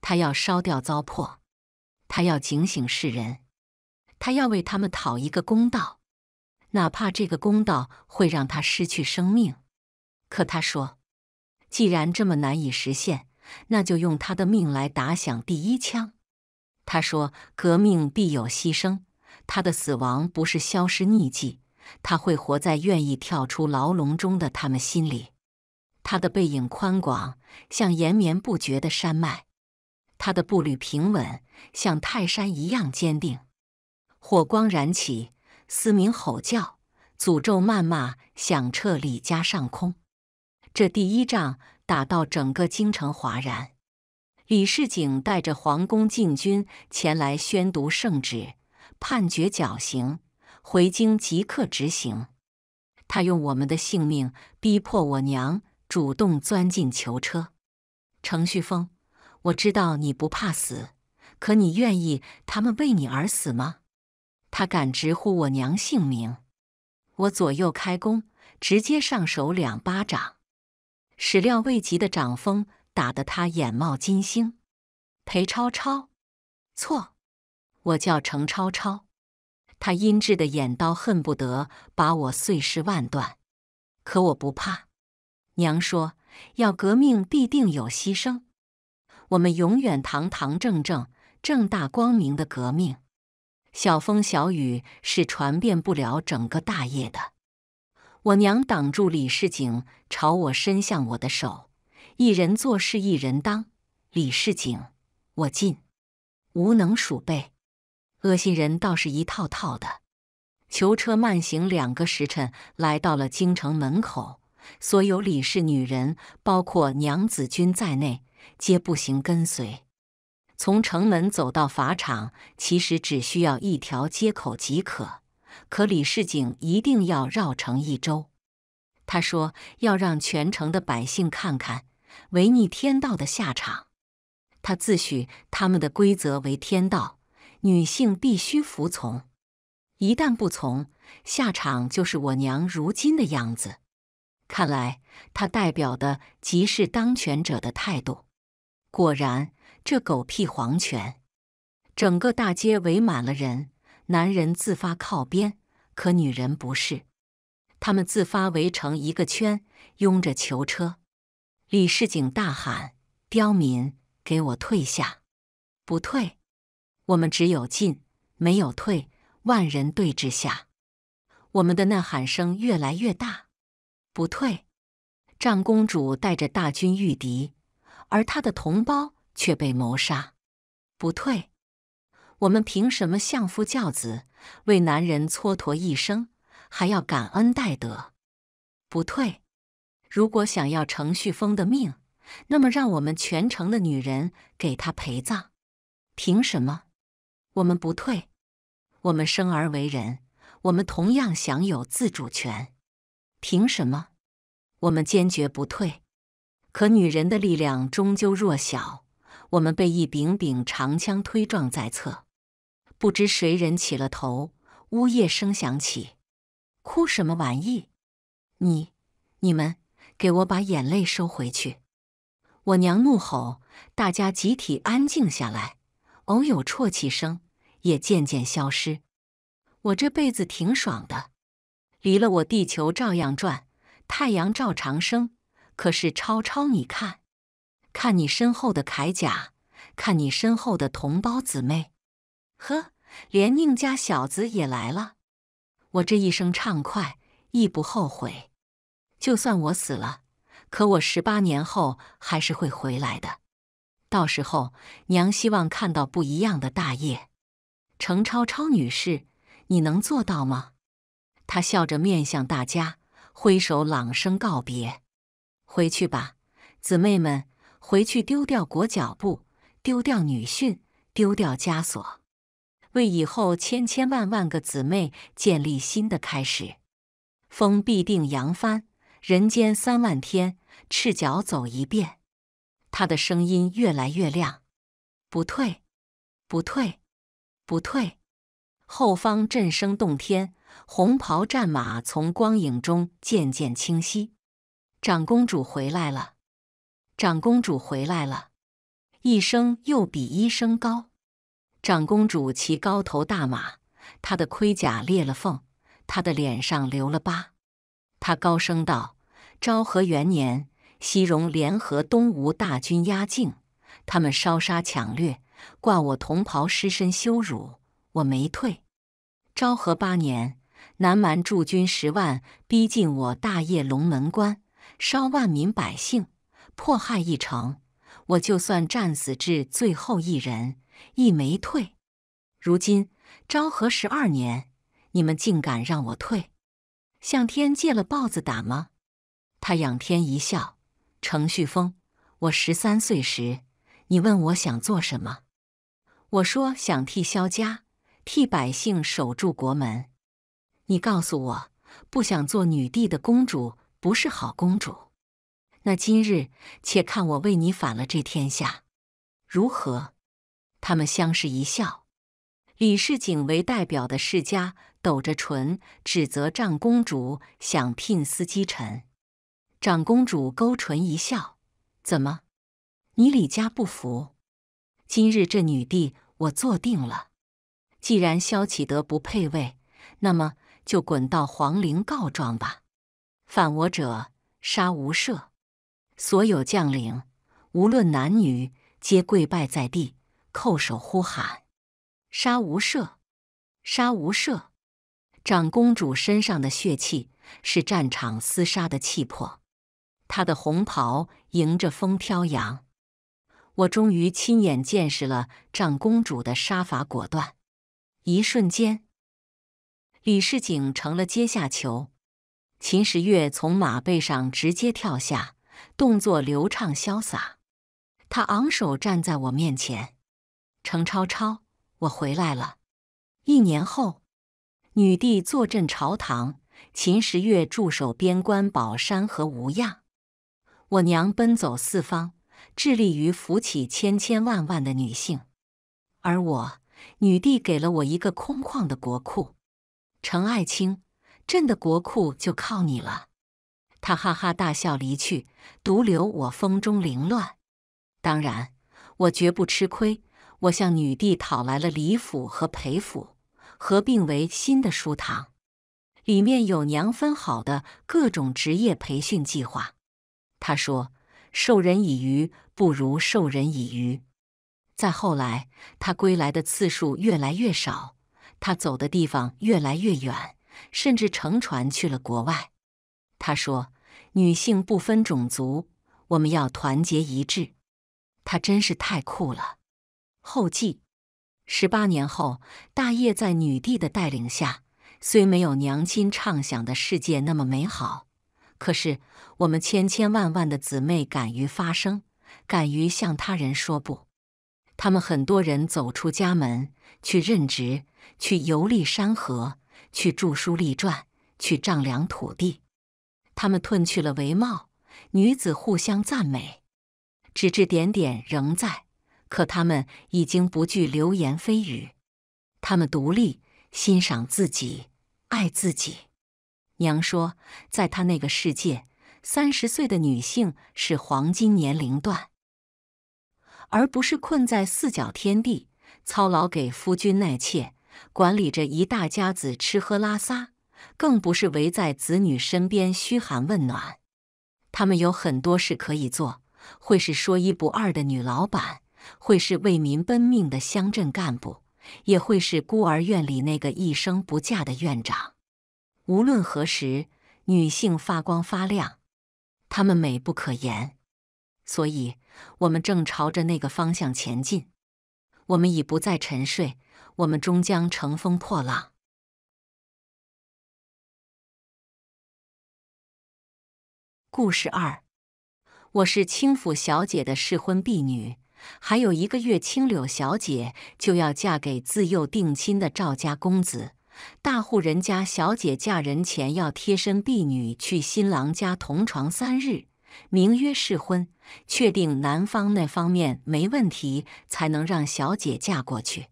她要烧掉糟粕。”他要警醒世人，他要为他们讨一个公道，哪怕这个公道会让他失去生命。可他说，既然这么难以实现，那就用他的命来打响第一枪。他说，革命必有牺牲，他的死亡不是消失匿迹，他会活在愿意跳出牢笼中的他们心里。他的背影宽广，像延绵不绝的山脉。他的步履平稳，像泰山一样坚定。火光燃起，嘶鸣吼叫，诅咒谩骂响彻李家上空。这第一仗打到整个京城哗然。李世景带着皇宫禁军前来宣读圣旨，判决绞刑，回京即刻执行。他用我们的性命逼迫我娘主动钻进囚车。程旭峰。我知道你不怕死，可你愿意他们为你而死吗？他敢直呼我娘姓名，我左右开弓，直接上手两巴掌。始料未及的掌风打得他眼冒金星。裴超超，错，我叫程超超。他阴鸷的眼刀恨不得把我碎尸万段，可我不怕。娘说，要革命必定有牺牲。我们永远堂堂正正、正大光明的革命，小风小雨是传遍不了整个大业的。我娘挡住李世景，朝我伸向我的手。一人做事一人当，李世景，我进。无能鼠辈，恶心人，倒是一套套的。囚车慢行两个时辰，来到了京城门口。所有李氏女人，包括娘子军在内。皆步行跟随，从城门走到法场，其实只需要一条街口即可。可李世景一定要绕城一周，他说要让全城的百姓看看违逆天道的下场。他自诩他们的规则为天道，女性必须服从，一旦不从，下场就是我娘如今的样子。看来他代表的即是当权者的态度。果然，这狗屁皇权！整个大街围满了人，男人自发靠边，可女人不是，他们自发围成一个圈，拥着囚车。李世景大喊：“刁民，给我退下！不退，我们只有进，没有退。万人对峙下，我们的呐喊声越来越大。不退！长公主带着大军御敌。”而他的同胞却被谋杀，不退，我们凭什么相夫教子，为男人蹉跎一生，还要感恩戴德？不退，如果想要程旭峰的命，那么让我们全城的女人给他陪葬，凭什么？我们不退，我们生而为人，我们同样享有自主权，凭什么？我们坚决不退。可女人的力量终究弱小，我们被一柄柄长枪推撞在侧，不知谁人起了头，呜咽声响起，哭什么玩意？你、你们，给我把眼泪收回去！我娘怒吼，大家集体安静下来，偶有啜泣声也渐渐消失。我这辈子挺爽的，离了我，地球照样转，太阳照常升。可是超超，你看，看你身后的铠甲，看你身后的同胞姊妹，呵，连宁家小子也来了。我这一生畅快，亦不后悔。就算我死了，可我十八年后还是会回来的。到时候，娘希望看到不一样的大业。程超超女士，你能做到吗？她笑着面向大家，挥手朗声告别。回去吧，姊妹们，回去丢掉裹脚布，丢掉女训，丢掉枷锁，为以后千千万万个姊妹建立新的开始。风必定扬帆，人间三万天，赤脚走一遍。他的声音越来越亮，不退，不退，不退。后方震声动天，红袍战马从光影中渐渐清晰。长公主回来了，长公主回来了，一声又比一声高。长公主骑高头大马，她的盔甲裂了缝，她的脸上留了疤。她高声道：“昭和元年，西戎联合东吴大军压境，他们烧杀抢掠，挂我同袍尸身羞辱，我没退。昭和八年，南蛮驻军十万逼近我大业龙门关。”烧万民百姓，迫害一城，我就算战死至最后一人亦没退。如今昭和十二年，你们竟敢让我退？向天借了豹子胆吗？他仰天一笑。程旭峰，我十三岁时，你问我想做什么，我说想替萧家、替百姓守住国门。你告诉我，不想做女帝的公主。不是好公主，那今日且看我为你反了这天下，如何？他们相视一笑。李世景为代表的世家抖着唇，指责长公主想聘司机臣。长公主勾唇一笑：“怎么，你李家不服？今日这女帝我坐定了。既然萧启德不配位，那么就滚到皇陵告状吧。”犯我者，杀无赦！所有将领，无论男女，皆跪拜在地，叩首呼喊：“杀无赦，杀无赦！”长公主身上的血气是战场厮杀的气魄，她的红袍迎着风飘扬。我终于亲眼见识了长公主的杀伐果断。一瞬间，李世景成了阶下囚。秦时月从马背上直接跳下，动作流畅潇洒。他昂首站在我面前：“程超超，我回来了。”一年后，女帝坐镇朝堂，秦时月驻守边关，宝山和吴亚，我娘奔走四方，致力于扶起千千万万的女性。而我，女帝给了我一个空旷的国库，程爱卿。朕的国库就靠你了。他哈哈大笑离去，独留我风中凌乱。当然，我绝不吃亏。我向女帝讨来了李府和裴府，合并为新的书堂，里面有娘分好的各种职业培训计划。他说：“授人以鱼，不如授人以渔。”再后来，他归来的次数越来越少，他走的地方越来越远。甚至乘船去了国外。他说：“女性不分种族，我们要团结一致。”他真是太酷了。后记：十八年后，大业在女帝的带领下，虽没有娘亲畅想的世界那么美好，可是我们千千万万的姊妹敢于发声，敢于向他人说不。他们很多人走出家门，去任职，去游历山河。去著书立传，去丈量土地，他们褪去了帷帽，女子互相赞美，指指点点仍在。可他们已经不惧流言蜚语，他们独立，欣赏自己，爱自己。娘说，在她那个世界，三十岁的女性是黄金年龄段，而不是困在四角天地，操劳给夫君纳妾。管理着一大家子吃喝拉撒，更不是围在子女身边嘘寒问暖。他们有很多事可以做，会是说一不二的女老板，会是为民奔命的乡镇干部，也会是孤儿院里那个一生不嫁的院长。无论何时，女性发光发亮，她们美不可言。所以，我们正朝着那个方向前进，我们已不再沉睡。我们终将乘风破浪。故事二，我是青府小姐的试婚婢女，还有一个月，青柳小姐就要嫁给自幼定亲的赵家公子。大户人家小姐嫁人前要贴身婢女去新郎家同床三日，名曰试婚，确定男方那方面没问题，才能让小姐嫁过去。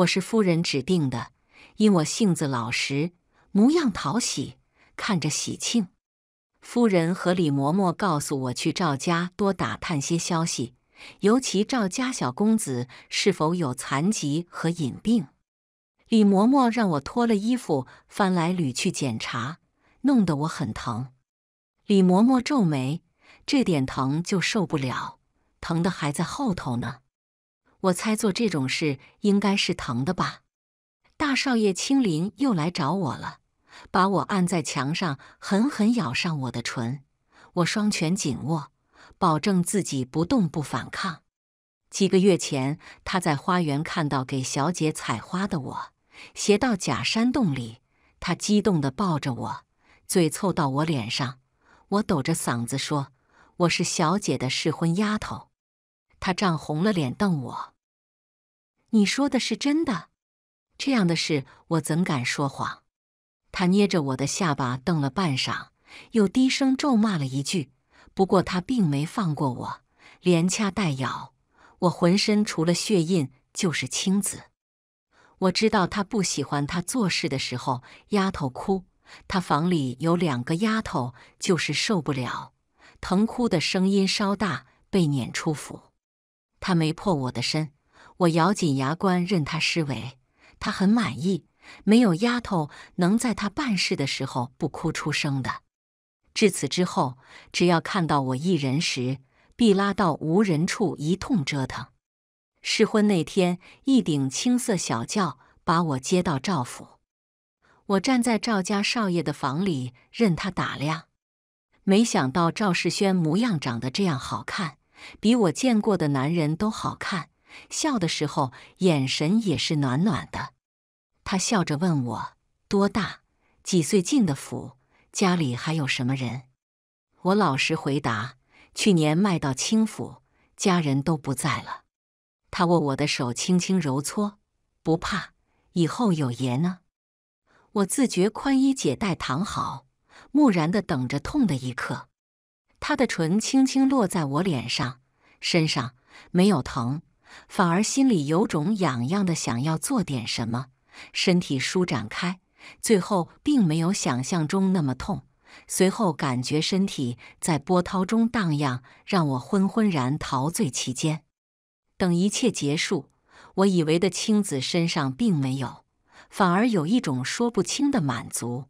我是夫人指定的，因我性子老实，模样讨喜，看着喜庆。夫人和李嬷嬷告诉我去赵家多打探些消息，尤其赵家小公子是否有残疾和隐病。李嬷嬷让我脱了衣服翻来捋去检查，弄得我很疼。李嬷嬷皱眉，这点疼就受不了，疼的还在后头呢。我猜做这种事应该是疼的吧？大少爷青灵又来找我了，把我按在墙上，狠狠咬上我的唇。我双拳紧握，保证自己不动不反抗。几个月前，他在花园看到给小姐采花的我，斜到假山洞里，他激动地抱着我，嘴凑到我脸上。我抖着嗓子说：“我是小姐的试婚丫头。”他涨红了脸瞪我。你说的是真的，这样的事我怎敢说谎？他捏着我的下巴瞪了半晌，又低声咒骂了一句。不过他并没放过我，连掐带咬，我浑身除了血印就是青紫。我知道他不喜欢他做事的时候丫头哭，他房里有两个丫头，就是受不了，疼哭的声音稍大，被撵出府。他没破我的身。我咬紧牙关，任他施为，他很满意。没有丫头能在他办事的时候不哭出声的。至此之后，只要看到我一人时，必拉到无人处一通折腾。试婚那天，一顶青色小轿把我接到赵府。我站在赵家少爷的房里，任他打量。没想到赵世轩模样长得这样好看，比我见过的男人都好看。笑的时候，眼神也是暖暖的。他笑着问我：“多大？几岁进的府？家里还有什么人？”我老实回答：“去年卖到青府，家人都不在了。”他握我的手，轻轻揉搓。不怕，以后有爷呢。我自觉宽衣解带，躺好，木然的等着痛的一刻。他的唇轻轻落在我脸上、身上，没有疼。反而心里有种痒痒的，想要做点什么。身体舒展开，最后并没有想象中那么痛。随后感觉身体在波涛中荡漾，让我昏昏然陶醉其间。等一切结束，我以为的青子身上并没有，反而有一种说不清的满足。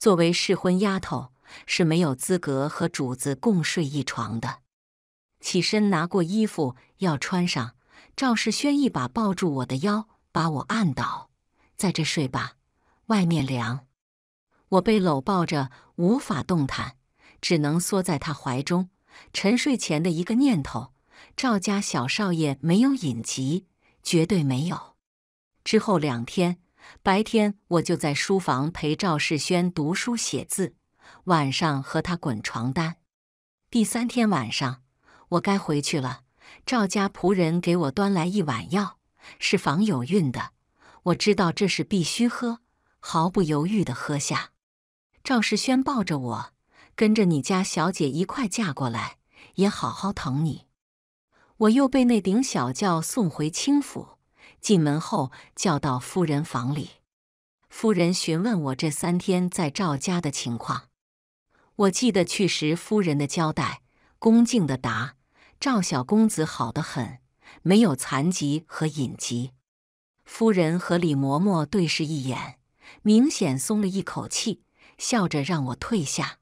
作为试婚丫头是没有资格和主子共睡一床的。起身拿过衣服要穿上。赵世轩一把抱住我的腰，把我按倒，在这睡吧，外面凉。我被搂抱着无法动弹，只能缩在他怀中。沉睡前的一个念头：赵家小少爷没有隐疾，绝对没有。之后两天，白天我就在书房陪赵世轩读书写字，晚上和他滚床单。第三天晚上，我该回去了。赵家仆人给我端来一碗药，是防有孕的。我知道这是必须喝，毫不犹豫的喝下。赵世轩抱着我，跟着你家小姐一块嫁过来，也好好疼你。我又被那顶小轿送回清府，进门后叫到夫人房里。夫人询问我这三天在赵家的情况，我记得去时夫人的交代，恭敬的答。赵小公子好得很，没有残疾和隐疾。夫人和李嬷嬷对视一眼，明显松了一口气，笑着让我退下。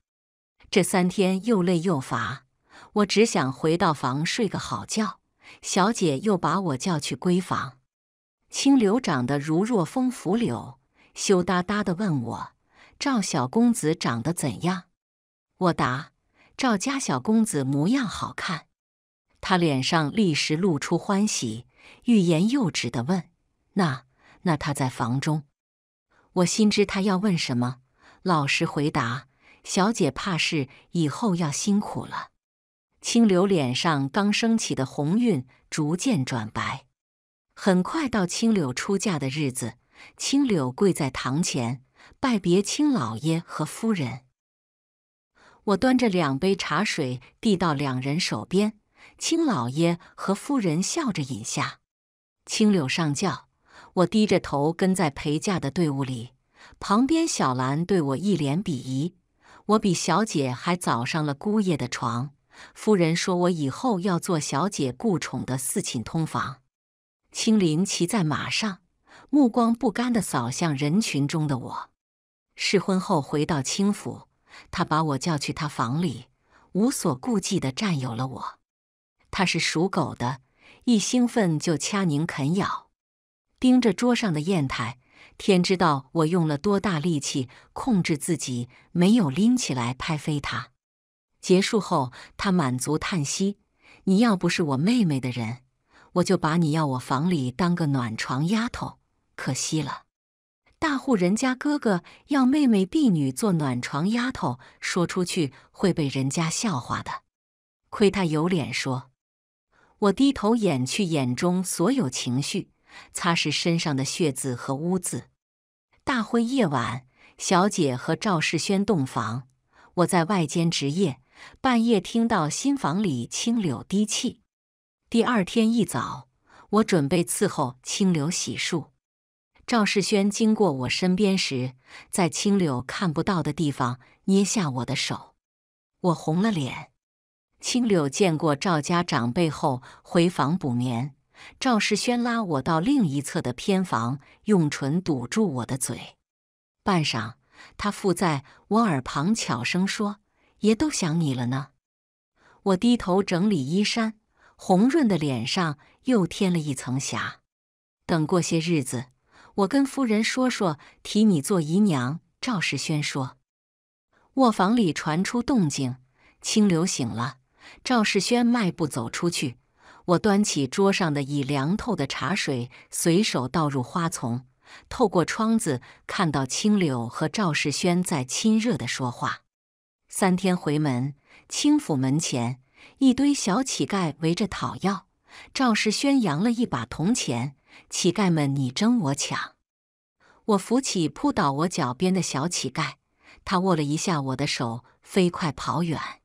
这三天又累又乏，我只想回到房睡个好觉。小姐又把我叫去闺房，青柳长得如若风拂柳，羞答答的问我：“赵小公子长得怎样？”我答：“赵家小公子模样好看。”他脸上立时露出欢喜，欲言又止地问：“那……那他在房中？”我心知他要问什么，老实回答：“小姐怕是以后要辛苦了。”青柳脸上刚升起的红晕逐渐转白。很快到青柳出嫁的日子，青柳跪在堂前拜别青老爷和夫人。我端着两杯茶水递到两人手边。青老爷和夫人笑着饮下，青柳上轿，我低着头跟在陪嫁的队伍里。旁边小兰对我一脸鄙夷，我比小姐还早上了姑爷的床。夫人说我以后要做小姐雇宠的四寝通房。青林骑在马上，目光不甘地扫向人群中的我。试婚后回到青府，他把我叫去他房里，无所顾忌地占有了我。他是属狗的，一兴奋就掐拧啃咬，盯着桌上的砚台。天知道我用了多大力气控制自己，没有拎起来拍飞他。结束后，他满足叹息：“你要不是我妹妹的人，我就把你要我房里当个暖床丫头。可惜了，大户人家哥哥要妹妹婢女做暖床丫头，说出去会被人家笑话的。亏他有脸说。”我低头掩去眼中所有情绪，擦拭身上的血渍和污渍。大婚夜晚，小姐和赵世轩洞房，我在外间值夜。半夜听到新房里青柳低泣。第二天一早，我准备伺候青柳洗漱。赵世轩经过我身边时，在青柳看不到的地方捏下我的手，我红了脸。青柳见过赵家长辈后回房补眠。赵世轩拉我到另一侧的偏房，用唇堵住我的嘴。半晌，他附在我耳旁悄声说：“爷都想你了呢。”我低头整理衣衫，红润的脸上又添了一层霞。等过些日子，我跟夫人说说，提你做姨娘。”赵世轩说。卧房里传出动静，青柳醒了。赵世轩迈步走出去，我端起桌上的已凉透的茶水，随手倒入花丛。透过窗子，看到青柳和赵世轩在亲热的说话。三天回门，青府门前一堆小乞丐围着讨要。赵世轩扬了一把铜钱，乞丐们你争我抢。我扶起扑倒我脚边的小乞丐，他握了一下我的手，飞快跑远。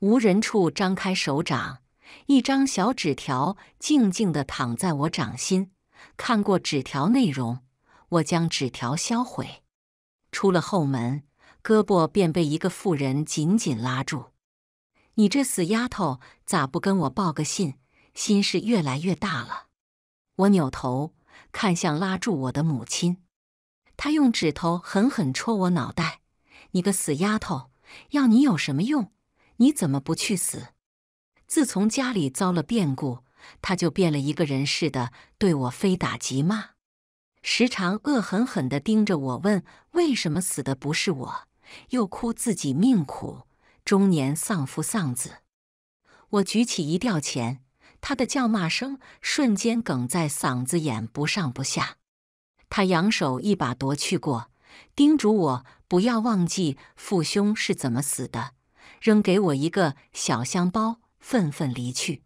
无人处，张开手掌，一张小纸条静静的躺在我掌心。看过纸条内容，我将纸条销毁。出了后门，胳膊便被一个妇人紧紧拉住。“你这死丫头，咋不跟我报个信？心事越来越大了。”我扭头看向拉住我的母亲，她用指头狠狠戳我脑袋：“你个死丫头，要你有什么用？”你怎么不去死？自从家里遭了变故，他就变了一个人似的，对我非打即骂，时常恶狠狠地盯着我问：“为什么死的不是我？”又哭自己命苦，中年丧夫丧子。我举起一吊钱，他的叫骂声瞬间哽在嗓子眼，不上不下。他扬手一把夺去过，叮嘱我不要忘记父兄是怎么死的。扔给我一个小香包，愤愤离去。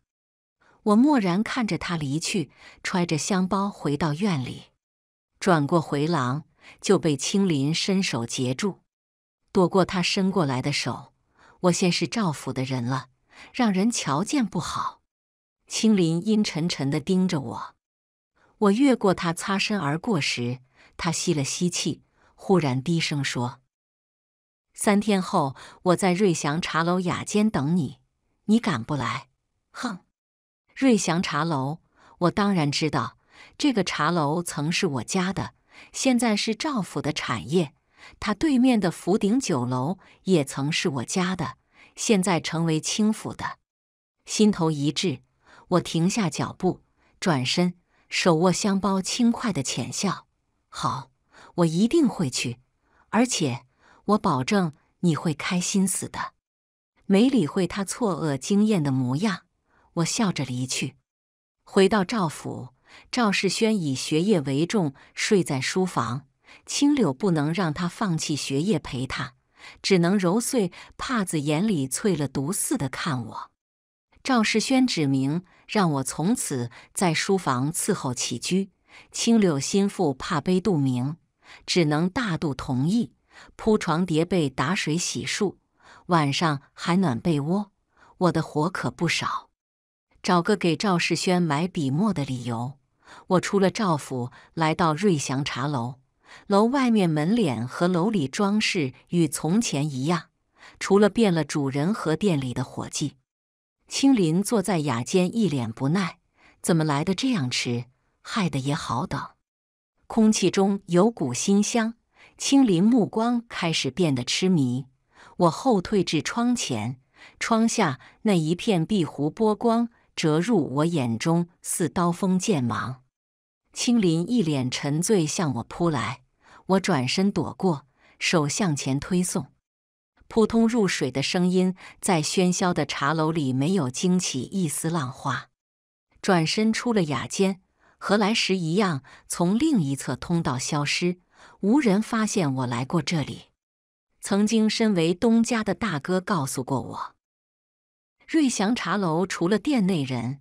我默然看着他离去，揣着香包回到院里，转过回廊就被青林伸手截住，躲过他伸过来的手。我先是赵府的人了，让人瞧见不好。青林阴沉沉地盯着我，我越过他擦身而过时，他吸了吸气，忽然低声说。三天后，我在瑞祥茶楼雅间等你。你敢不来？哼！瑞祥茶楼，我当然知道。这个茶楼曾是我家的，现在是赵府的产业。它对面的福鼎酒楼也曾是我家的，现在成为清府的。心头一滞，我停下脚步，转身，手握香包，轻快的浅笑。好，我一定会去，而且。我保证你会开心死的。没理会他错愕惊艳的模样，我笑着离去。回到赵府，赵世轩以学业为重，睡在书房。青柳不能让他放弃学业陪他，只能揉碎帕子，眼里淬了毒似的看我。赵世轩指明让我从此在书房伺候起居。青柳心腹怕悲杜明，只能大度同意。铺床叠被、打水洗漱，晚上还暖被窝，我的活可不少。找个给赵世轩买笔墨的理由，我出了赵府，来到瑞祥茶楼。楼外面门脸和楼里装饰与从前一样，除了变了主人和店里的伙计。青林坐在雅间，一脸不耐：“怎么来的这样迟？害得也好等。”空气中有股馨香。青林目光开始变得痴迷，我后退至窗前，窗下那一片碧湖波光折入我眼中，似刀锋剑芒。青林一脸沉醉，向我扑来，我转身躲过，手向前推送，扑通入水的声音在喧嚣的茶楼里没有惊起一丝浪花。转身出了雅间，和来时一样，从另一侧通道消失。无人发现我来过这里。曾经身为东家的大哥告诉过我，瑞祥茶楼除了店内人，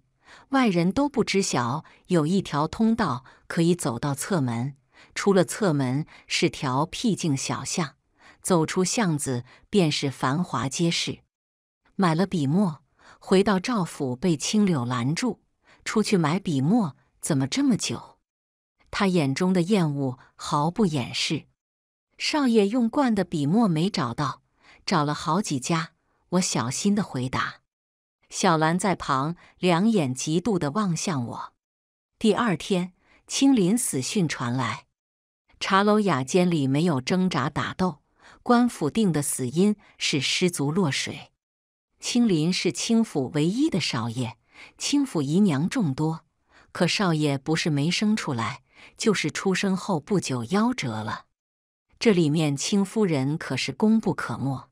外人都不知晓。有一条通道可以走到侧门，出了侧门是条僻静小巷，走出巷子便是繁华街市。买了笔墨，回到赵府被青柳拦住。出去买笔墨怎么这么久？他眼中的厌恶毫不掩饰。少爷用惯的笔墨没找到，找了好几家。我小心的回答。小兰在旁，两眼嫉妒的望向我。第二天，青林死讯传来，茶楼雅间里没有挣扎打斗，官府定的死因是失足落水。青林是青府唯一的少爷，青府姨娘众多，可少爷不是没生出来。就是出生后不久夭折了，这里面清夫人可是功不可没。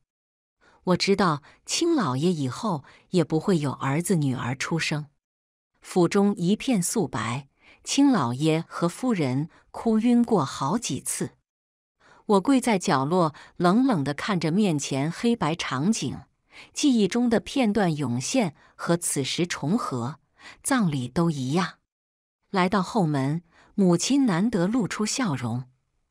我知道青老爷以后也不会有儿子女儿出生，府中一片素白。青老爷和夫人哭晕过好几次，我跪在角落，冷冷地看着面前黑白场景，记忆中的片段涌现，和此时重合，葬礼都一样。来到后门。母亲难得露出笑容，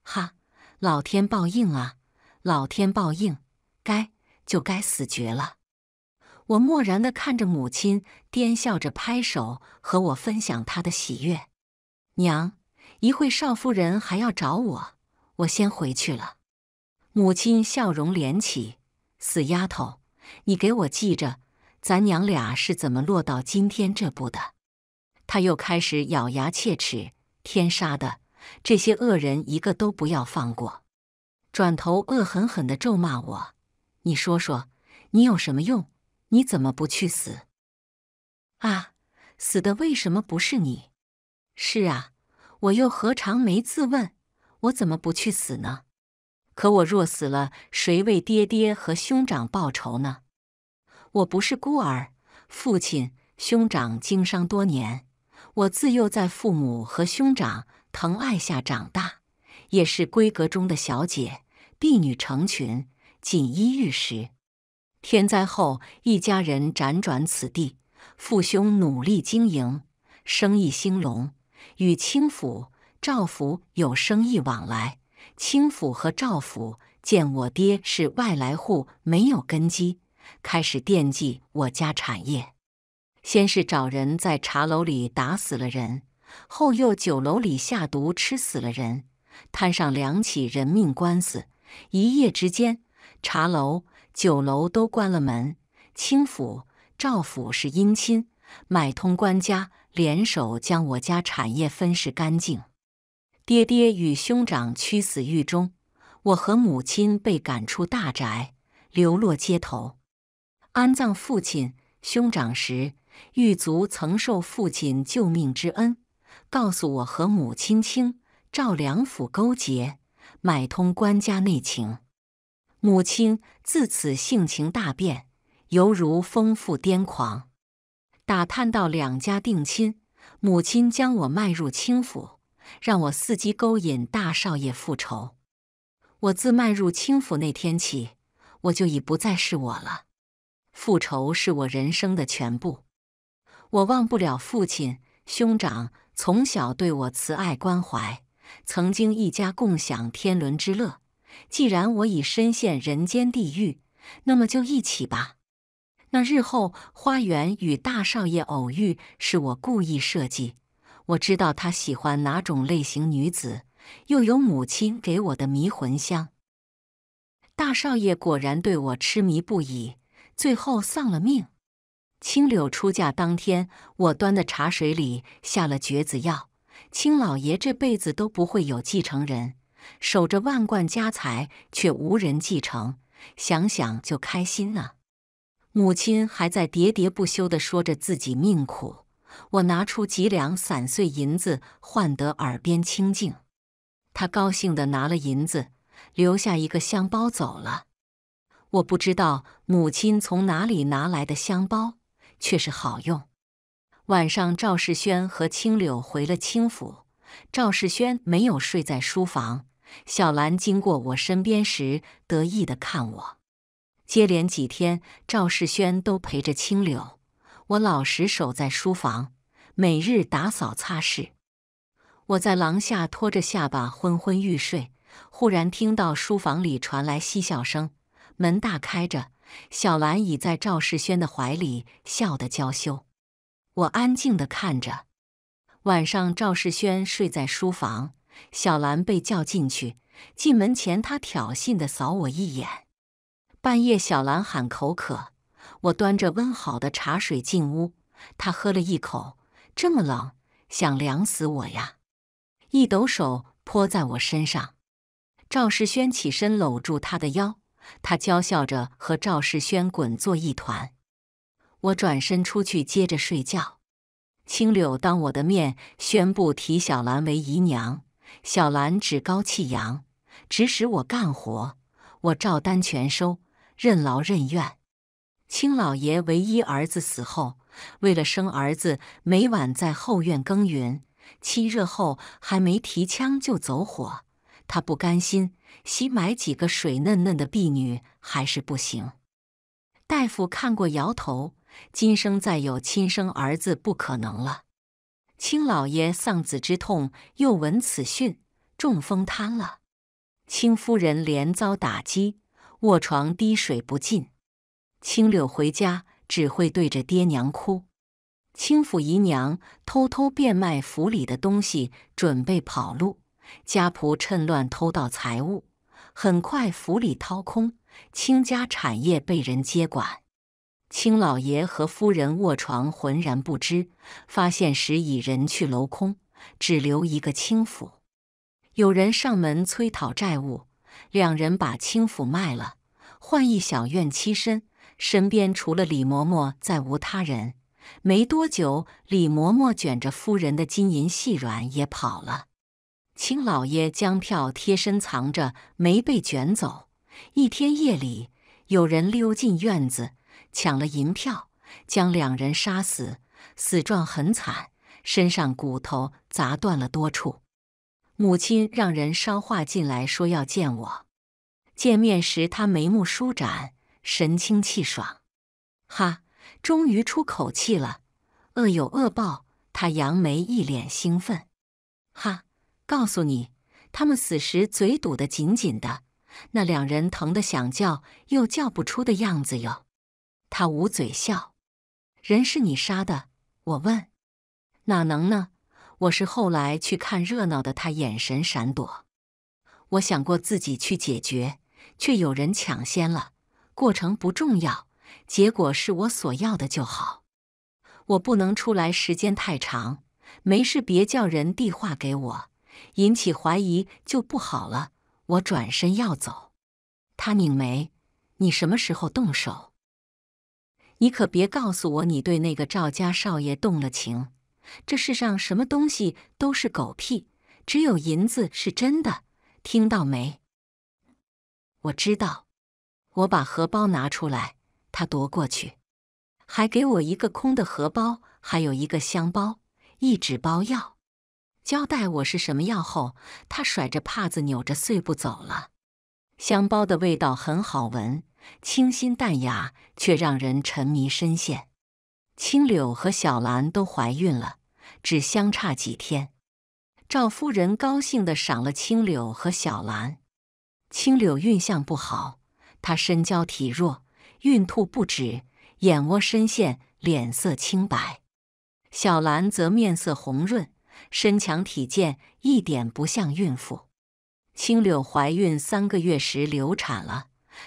哈，老天报应啊！老天报应，该就该死绝了。我漠然地看着母亲癫笑着拍手，和我分享她的喜悦。娘，一会少夫人还要找我，我先回去了。母亲笑容敛起，死丫头，你给我记着，咱娘俩是怎么落到今天这步的。她又开始咬牙切齿。天杀的！这些恶人一个都不要放过。转头恶狠狠的咒骂我：“你说说，你有什么用？你怎么不去死？啊，死的为什么不是你？是啊，我又何尝没自问，我怎么不去死呢？可我若死了，谁为爹爹和兄长报仇呢？我不是孤儿，父亲、兄长经商多年。”我自幼在父母和兄长疼爱下长大，也是闺阁中的小姐，婢女成群，锦衣玉食。天灾后，一家人辗转此地，父兄努力经营，生意兴隆，与清府、赵府有生意往来。清府和赵府见我爹是外来户，没有根基，开始惦记我家产业。先是找人在茶楼里打死了人，后又酒楼里下毒吃死了人，摊上两起人命官司。一夜之间，茶楼、酒楼都关了门。清府、赵府是姻亲，买通官家，联手将我家产业分食干净。爹爹与兄长屈死狱中，我和母亲被赶出大宅，流落街头。安葬父亲、兄长时。狱卒曾受父亲救命之恩，告诉我和母亲清赵良辅勾结，买通官家内情。母亲自此性情大变，犹如疯妇癫狂。打探到两家定亲，母亲将我卖入清府，让我伺机勾引大少爷复仇。我自卖入清府那天起，我就已不再是我了。复仇是我人生的全部。我忘不了父亲、兄长从小对我慈爱关怀，曾经一家共享天伦之乐。既然我已深陷人间地狱，那么就一起吧。那日后花园与大少爷偶遇，是我故意设计。我知道他喜欢哪种类型女子，又有母亲给我的迷魂香。大少爷果然对我痴迷不已，最后丧了命。青柳出嫁当天，我端的茶水里下了绝子药。青老爷这辈子都不会有继承人，守着万贯家财却无人继承，想想就开心啊！母亲还在喋喋不休地说着自己命苦。我拿出几两散碎银子换得耳边清静。他高兴地拿了银子，留下一个香包走了。我不知道母亲从哪里拿来的香包。却是好用。晚上，赵世轩和青柳回了青府。赵世轩没有睡在书房。小兰经过我身边时，得意的看我。接连几天，赵世轩都陪着青柳。我老实守在书房，每日打扫擦拭。我在廊下托着下巴昏昏欲睡，忽然听到书房里传来嬉笑声，门大开着。小兰倚在赵世轩的怀里，笑得娇羞。我安静地看着。晚上，赵世轩睡在书房，小兰被叫进去。进门前，他挑衅地扫我一眼。半夜，小兰喊口渴，我端着温好的茶水进屋。她喝了一口，这么冷，想凉死我呀！一抖手泼在我身上。赵世轩起身搂住她的腰。他娇笑着和赵世轩滚作一团。我转身出去接着睡觉。青柳当我的面宣布提小兰为姨娘。小兰趾高气扬，指使我干活，我照单全收，任劳任怨。青老爷唯一儿子死后，为了生儿子，每晚在后院耕耘。七日后还没提枪就走火，他不甘心。新买几个水嫩嫩的婢女还是不行。大夫看过，摇头。今生再有亲生儿子不可能了。青老爷丧子之痛，又闻此讯，中风瘫了。青夫人连遭打击，卧床滴水不进。青柳回家只会对着爹娘哭。青府姨娘偷偷变卖府里的东西，准备跑路。家仆趁乱偷盗财物，很快府里掏空，卿家产业被人接管。卿老爷和夫人卧床浑然不知，发现时已人去楼空，只留一个卿府。有人上门催讨债务，两人把清府卖了，换一小院栖身，身边除了李嬷嬷，再无他人。没多久，李嬷嬷卷着夫人的金银细软也跑了。青老爷将票贴身藏着，没被卷走。一天夜里，有人溜进院子，抢了银票，将两人杀死，死状很惨，身上骨头砸断了多处。母亲让人捎话进来，说要见我。见面时，他眉目舒展，神清气爽。哈，终于出口气了，恶有恶报。他扬眉，一脸兴奋。哈。告诉你，他们死时嘴堵得紧紧的，那两人疼得想叫又叫不出的样子哟。他捂嘴笑。人是你杀的？我问。哪能呢？我是后来去看热闹的。他眼神闪躲。我想过自己去解决，却有人抢先了。过程不重要，结果是我所要的就好。我不能出来时间太长，没事别叫人递话给我。引起怀疑就不好了。我转身要走，他拧眉：“你什么时候动手？你可别告诉我你对那个赵家少爷动了情。这世上什么东西都是狗屁，只有银子是真的。听到没？”我知道，我把荷包拿出来，他夺过去，还给我一个空的荷包，还有一个香包，一纸包药。交代我是什么药后，他甩着帕子，扭着碎步走了。香包的味道很好闻，清新淡雅，却让人沉迷深陷。青柳和小兰都怀孕了，只相差几天。赵夫人高兴的赏了青柳和小兰。青柳运相不好，她身娇体弱，孕吐不止，眼窝深陷，脸色清白。小兰则面色红润。身强体健，一点不像孕妇。青柳怀孕三个月时流产了，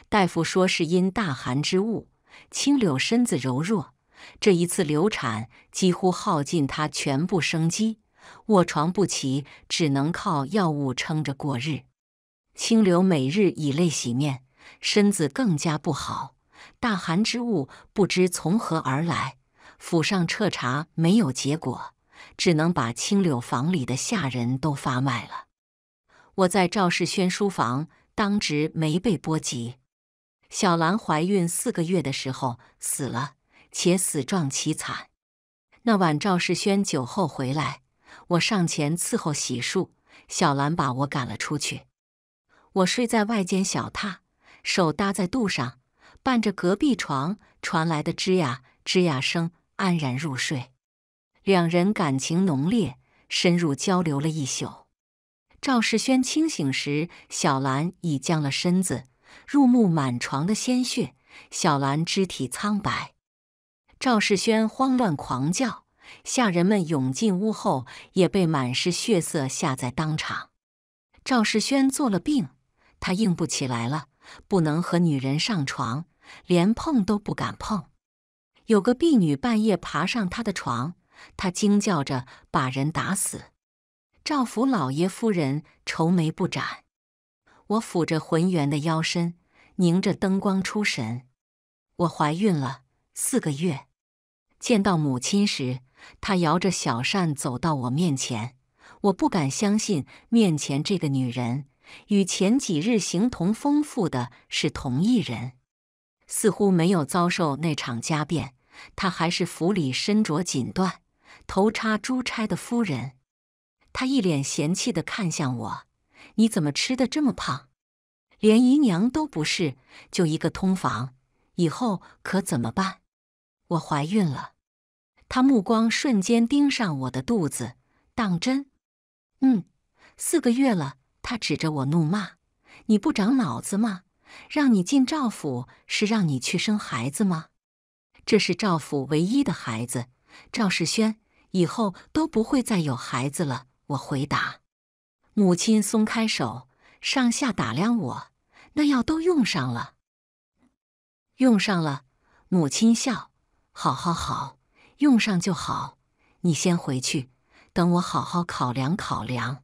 大夫说是因大寒之物。青柳身子柔弱，这一次流产几乎耗尽她全部生机，卧床不起，只能靠药物撑着过日。青柳每日以泪洗面，身子更加不好。大寒之物不知从何而来，府上彻查没有结果。只能把青柳房里的下人都发卖了。我在赵世轩书房当值，没被波及。小兰怀孕四个月的时候死了，且死状凄惨。那晚赵世轩酒后回来，我上前伺候洗漱，小兰把我赶了出去。我睡在外间小榻，手搭在肚上，伴着隔壁床传来的吱呀吱呀声，安然入睡。两人感情浓烈，深入交流了一宿。赵世轩清醒时，小兰已僵了身子，入目满床的鲜血。小兰肢体苍白，赵世轩慌乱狂叫，下人们涌进屋后也被满是血色吓在当场。赵世轩做了病，他硬不起来了，不能和女人上床，连碰都不敢碰。有个婢女半夜爬上他的床。他惊叫着把人打死，赵府老爷夫人愁眉不展。我抚着浑圆的腰身，凝着灯光出神。我怀孕了四个月。见到母亲时，她摇着小扇走到我面前。我不敢相信面前这个女人与前几日形同丰富的是同一人。似乎没有遭受那场家变，她还是府里身着锦缎。头插珠钗的夫人，她一脸嫌弃的看向我：“你怎么吃的这么胖？连姨娘都不是，就一个通房，以后可怎么办？”我怀孕了。她目光瞬间盯上我的肚子，当真？嗯，四个月了。她指着我怒骂：“你不长脑子吗？让你进赵府是让你去生孩子吗？这是赵府唯一的孩子，赵世轩。”以后都不会再有孩子了，我回答。母亲松开手，上下打量我。那药都用上了，用上了。母亲笑：“好，好，好，用上就好。你先回去，等我好好考量考量。”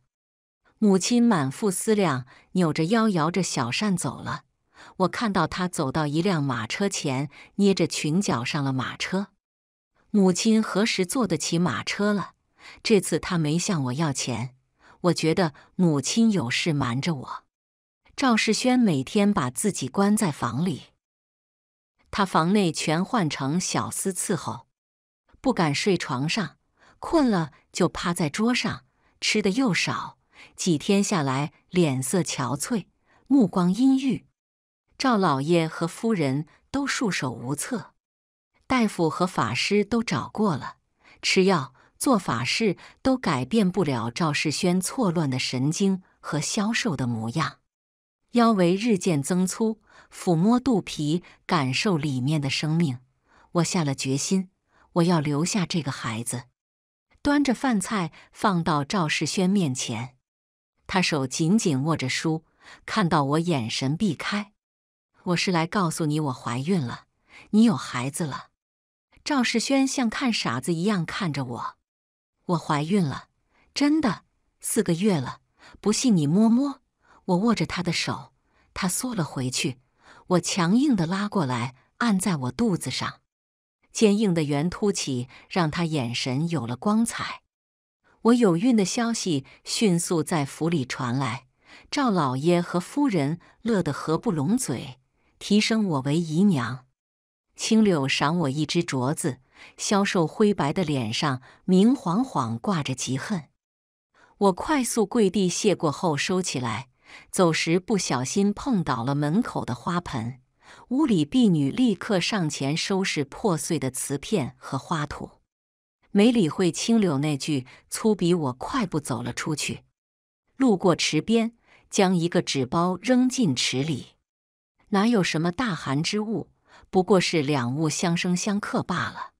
母亲满腹思量，扭着腰，摇着小扇走了。我看到她走到一辆马车前，捏着裙角上了马车。母亲何时坐得起马车了？这次他没向我要钱，我觉得母亲有事瞒着我。赵世轩每天把自己关在房里，他房内全换成小厮伺候，不敢睡床上，困了就趴在桌上，吃的又少，几天下来脸色憔悴，目光阴郁。赵老爷和夫人都束手无策。大夫和法师都找过了，吃药做法事都改变不了赵世轩错乱的神经和消瘦的模样，腰围日渐增粗，抚摸肚皮感受里面的生命。我下了决心，我要留下这个孩子。端着饭菜放到赵世轩面前，他手紧紧握着书，看到我眼神避开。我是来告诉你，我怀孕了，你有孩子了。赵世轩像看傻子一样看着我，我怀孕了，真的，四个月了，不信你摸摸。我握着他的手，他缩了回去，我强硬的拉过来，按在我肚子上，坚硬的圆凸起让他眼神有了光彩。我有孕的消息迅速在府里传来，赵老爷和夫人乐得合不拢嘴，提升我为姨娘。青柳赏我一只镯子，消瘦灰白的脸上明晃晃挂着嫉恨。我快速跪地谢过后收起来，走时不小心碰倒了门口的花盆。屋里婢女立刻上前收拾破碎的瓷片和花土，没理会青柳那句粗鄙。我快步走了出去，路过池边，将一个纸包扔进池里。哪有什么大寒之物？不过是两物相生相克罢了。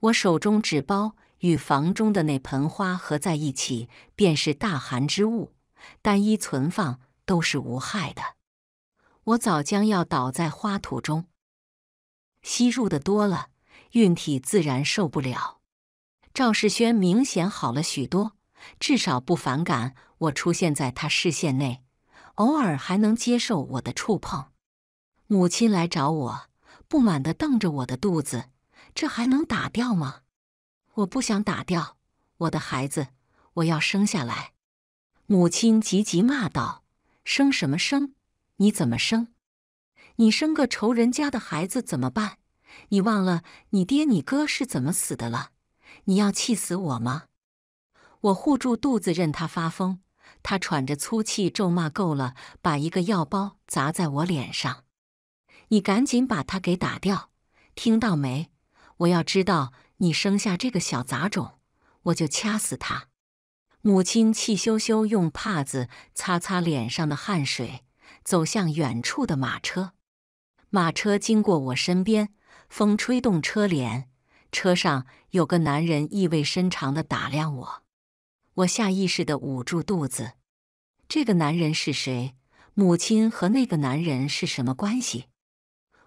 我手中纸包与房中的那盆花合在一起，便是大寒之物；单一存放都是无害的。我早将要倒在花土中，吸入的多了，运体自然受不了。赵世轩明显好了许多，至少不反感我出现在他视线内，偶尔还能接受我的触碰。母亲来找我。不满地瞪着我的肚子，这还能打掉吗？我不想打掉我的孩子，我要生下来。母亲急急骂道：“生什么生？你怎么生？你生个仇人家的孩子怎么办？你忘了你爹你哥是怎么死的了？你要气死我吗？”我护住肚子，任他发疯。他喘着粗气，咒骂够了，把一个药包砸在我脸上。你赶紧把他给打掉，听到没？我要知道你生下这个小杂种，我就掐死他。母亲气羞羞，用帕子擦擦脸上的汗水，走向远处的马车。马车经过我身边，风吹动车帘，车上有个男人意味深长地打量我。我下意识地捂住肚子。这个男人是谁？母亲和那个男人是什么关系？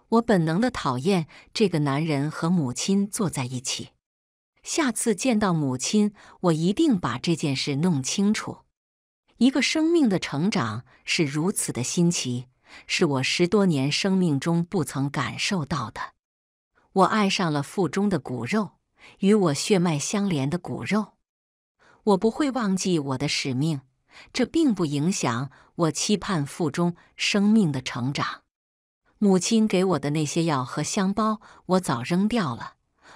我本能的讨厌这个男人和母亲坐在一起。下次见到母亲，我一定把这件事弄清楚。一个生命的成长是如此的新奇，是我十多年生命中不曾感受到的。我爱上了腹中的骨肉，与我血脉相连的骨肉。我不会忘记我的使命，这并不影响我期盼腹中生命的成长。母亲给我的那些药和香包，我早扔掉了。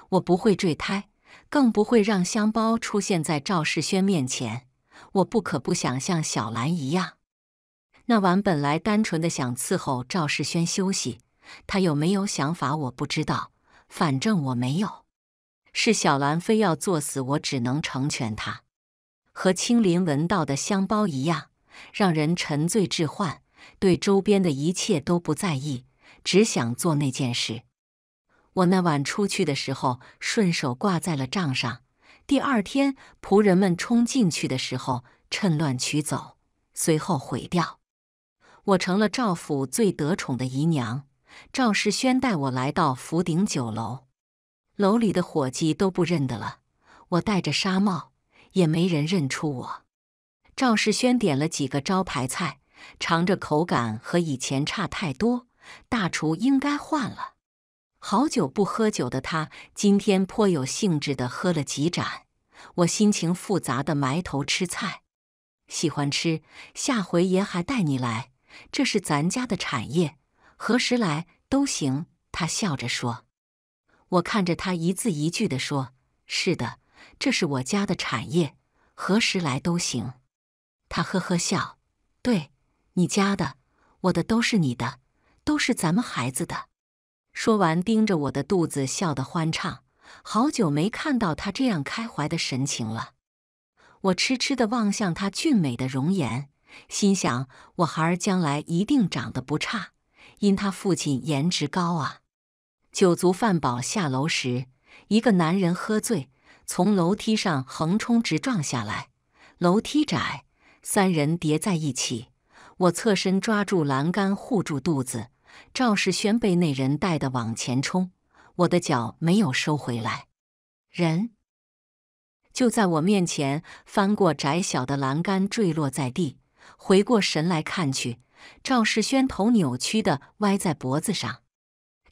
我不会坠胎，更不会让香包出现在赵世轩面前。我不可不想像小兰一样。那晚本来单纯的想伺候赵世轩休息，他有没有想法我不知道，反正我没有。是小兰非要作死，我只能成全她。和青林闻到的香包一样，让人沉醉致幻，对周边的一切都不在意。只想做那件事。我那晚出去的时候，顺手挂在了账上。第二天，仆人们冲进去的时候，趁乱取走，随后毁掉。我成了赵府最得宠的姨娘。赵世轩带我来到福鼎酒楼，楼里的伙计都不认得了。我戴着纱帽，也没人认出我。赵世轩点了几个招牌菜，尝着口感和以前差太多。大厨应该换了。好久不喝酒的他，今天颇有兴致的喝了几盏。我心情复杂的埋头吃菜，喜欢吃。下回爷还带你来，这是咱家的产业，何时来都行。他笑着说。我看着他一字一句的说：“是的，这是我家的产业，何时来都行。”他呵呵笑：“对你家的，我的都是你的。”都是咱们孩子的。说完，盯着我的肚子笑得欢畅。好久没看到他这样开怀的神情了。我痴痴地望向他俊美的容颜，心想我孩儿将来一定长得不差，因他父亲颜值高啊。酒足饭饱下楼时，一个男人喝醉，从楼梯上横冲直撞下来。楼梯窄，三人叠在一起，我侧身抓住栏杆护住肚子。赵世轩被那人带的往前冲，我的脚没有收回来，人就在我面前翻过窄小的栏杆，坠落在地。回过神来看去，赵世轩头扭曲的歪在脖子上。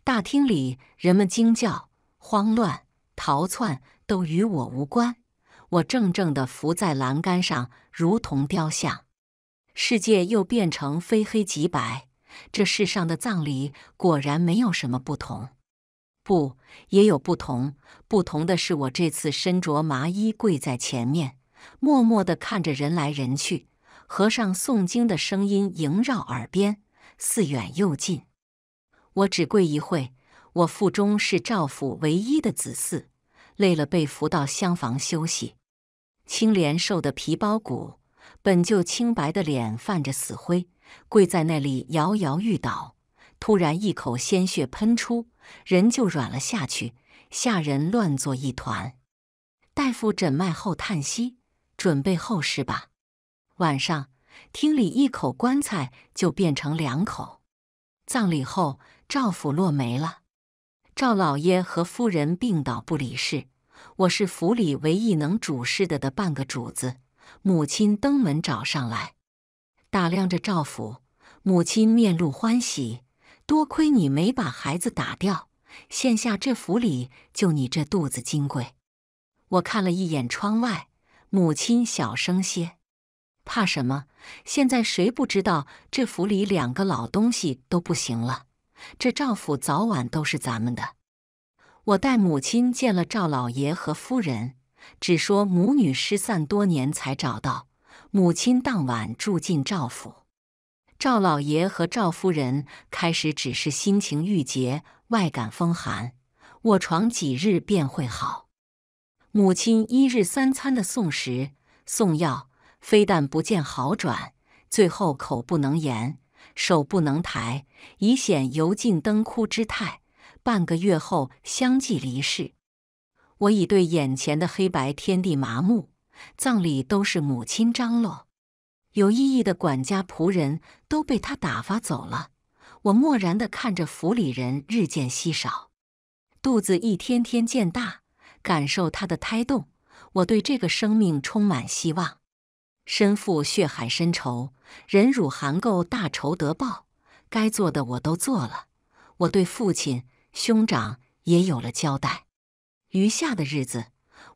大厅里人们惊叫、慌乱、逃窜，都与我无关。我怔怔的伏在栏杆上，如同雕像。世界又变成非黑即白。这世上的葬礼果然没有什么不同，不也有不同？不同的是，我这次身着麻衣跪在前面，默默地看着人来人去，和尚诵经的声音萦绕耳边，似远又近。我只跪一会，我腹中是赵府唯一的子嗣，累了被扶到厢房休息。青莲瘦得皮包骨，本就清白的脸泛着死灰。跪在那里摇摇欲倒，突然一口鲜血喷出，人就软了下去。下人乱作一团。大夫诊脉后叹息：“准备后事吧。”晚上，厅里一口棺材就变成两口。葬礼后，赵府落没了。赵老爷和夫人病倒不理事。我是府里唯一能主事的的半个主子。母亲登门找上来。打量着赵府，母亲面露欢喜。多亏你没把孩子打掉，现下这府里就你这肚子金贵。我看了一眼窗外，母亲小声些，怕什么？现在谁不知道这府里两个老东西都不行了，这赵府早晚都是咱们的。我带母亲见了赵老爷和夫人，只说母女失散多年才找到。母亲当晚住进赵府，赵老爷和赵夫人开始只是心情郁结、外感风寒，卧床几日便会好。母亲一日三餐的送食送药，非但不见好转，最后口不能言，手不能抬，以显油尽灯枯之态。半个月后相继离世，我已对眼前的黑白天地麻木。葬礼都是母亲张罗，有意义的管家仆人都被他打发走了。我漠然的看着府里人日渐稀少，肚子一天天渐大，感受他的胎动，我对这个生命充满希望。身负血海深仇，忍辱含垢，大仇得报，该做的我都做了，我对父亲、兄长也有了交代。余下的日子。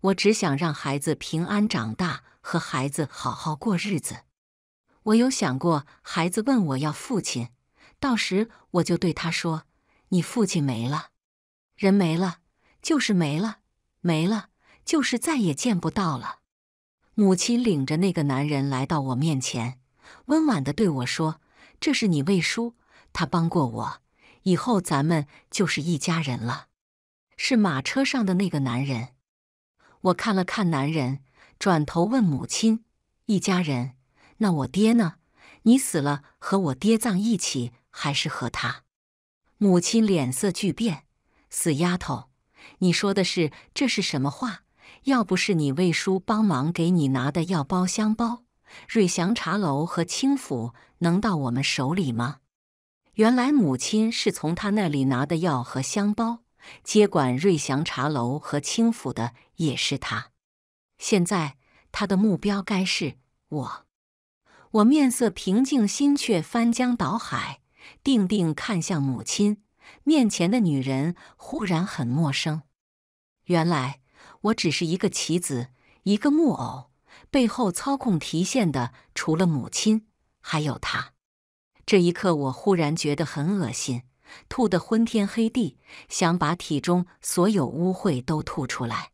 我只想让孩子平安长大，和孩子好好过日子。我有想过，孩子问我要父亲，到时我就对他说：“你父亲没了，人没了，就是没了，没了就是再也见不到了。”母亲领着那个男人来到我面前，温婉的对我说：“这是你魏叔，他帮过我，以后咱们就是一家人了。”是马车上的那个男人。我看了看男人，转头问母亲：“一家人，那我爹呢？你死了，和我爹葬一起，还是和他？”母亲脸色巨变：“死丫头，你说的是这是什么话？要不是你魏叔帮忙给你拿的药包、香包，瑞祥茶楼和清府能到我们手里吗？”原来母亲是从他那里拿的药和香包。接管瑞祥茶楼和清府的也是他。现在他的目标该是我。我面色平静，心却翻江倒海。定定看向母亲面前的女人，忽然很陌生。原来我只是一个棋子，一个木偶。背后操控提线的，除了母亲，还有他。这一刻，我忽然觉得很恶心。吐得昏天黑地，想把体中所有污秽都吐出来。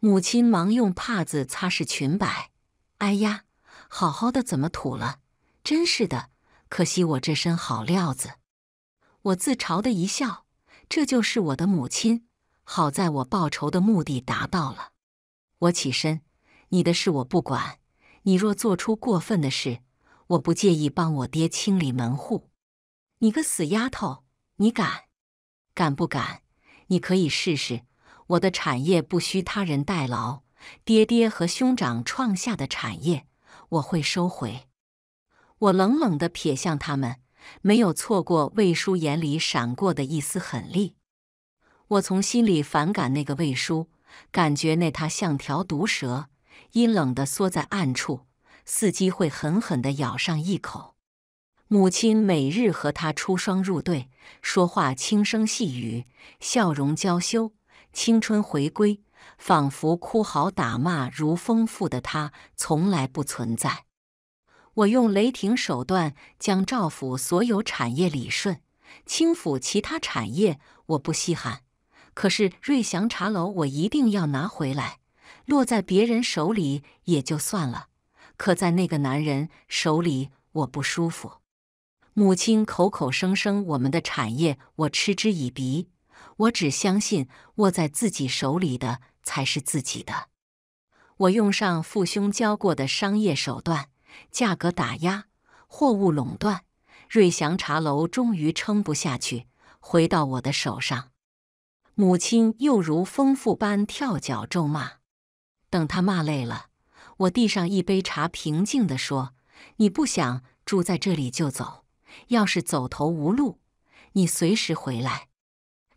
母亲忙用帕子擦拭裙摆。哎呀，好好的怎么吐了？真是的，可惜我这身好料子。我自嘲的一笑，这就是我的母亲。好在我报仇的目的达到了。我起身，你的事我不管。你若做出过分的事，我不介意帮我爹清理门户。你个死丫头！你敢？敢不敢？你可以试试。我的产业不需他人代劳，爹爹和兄长创下的产业，我会收回。我冷冷的瞥向他们，没有错过魏叔眼里闪过的一丝狠厉。我从心里反感那个魏叔，感觉那他像条毒蛇，阴冷的缩在暗处，伺机会狠狠的咬上一口。母亲每日和他出双入对，说话轻声细语，笑容娇羞，青春回归，仿佛哭嚎打骂如丰富的他从来不存在。我用雷霆手段将赵府所有产业理顺，清府其他产业我不稀罕，可是瑞祥茶楼我一定要拿回来。落在别人手里也就算了，可在那个男人手里我不舒服。母亲口口声声我们的产业，我嗤之以鼻。我只相信握在自己手里的才是自己的。我用上父兄教过的商业手段，价格打压，货物垄断，瑞祥茶楼终于撑不下去，回到我的手上。母亲又如疯妇般跳脚咒骂。等她骂累了，我递上一杯茶，平静地说：“你不想住在这里就走。”要是走投无路，你随时回来。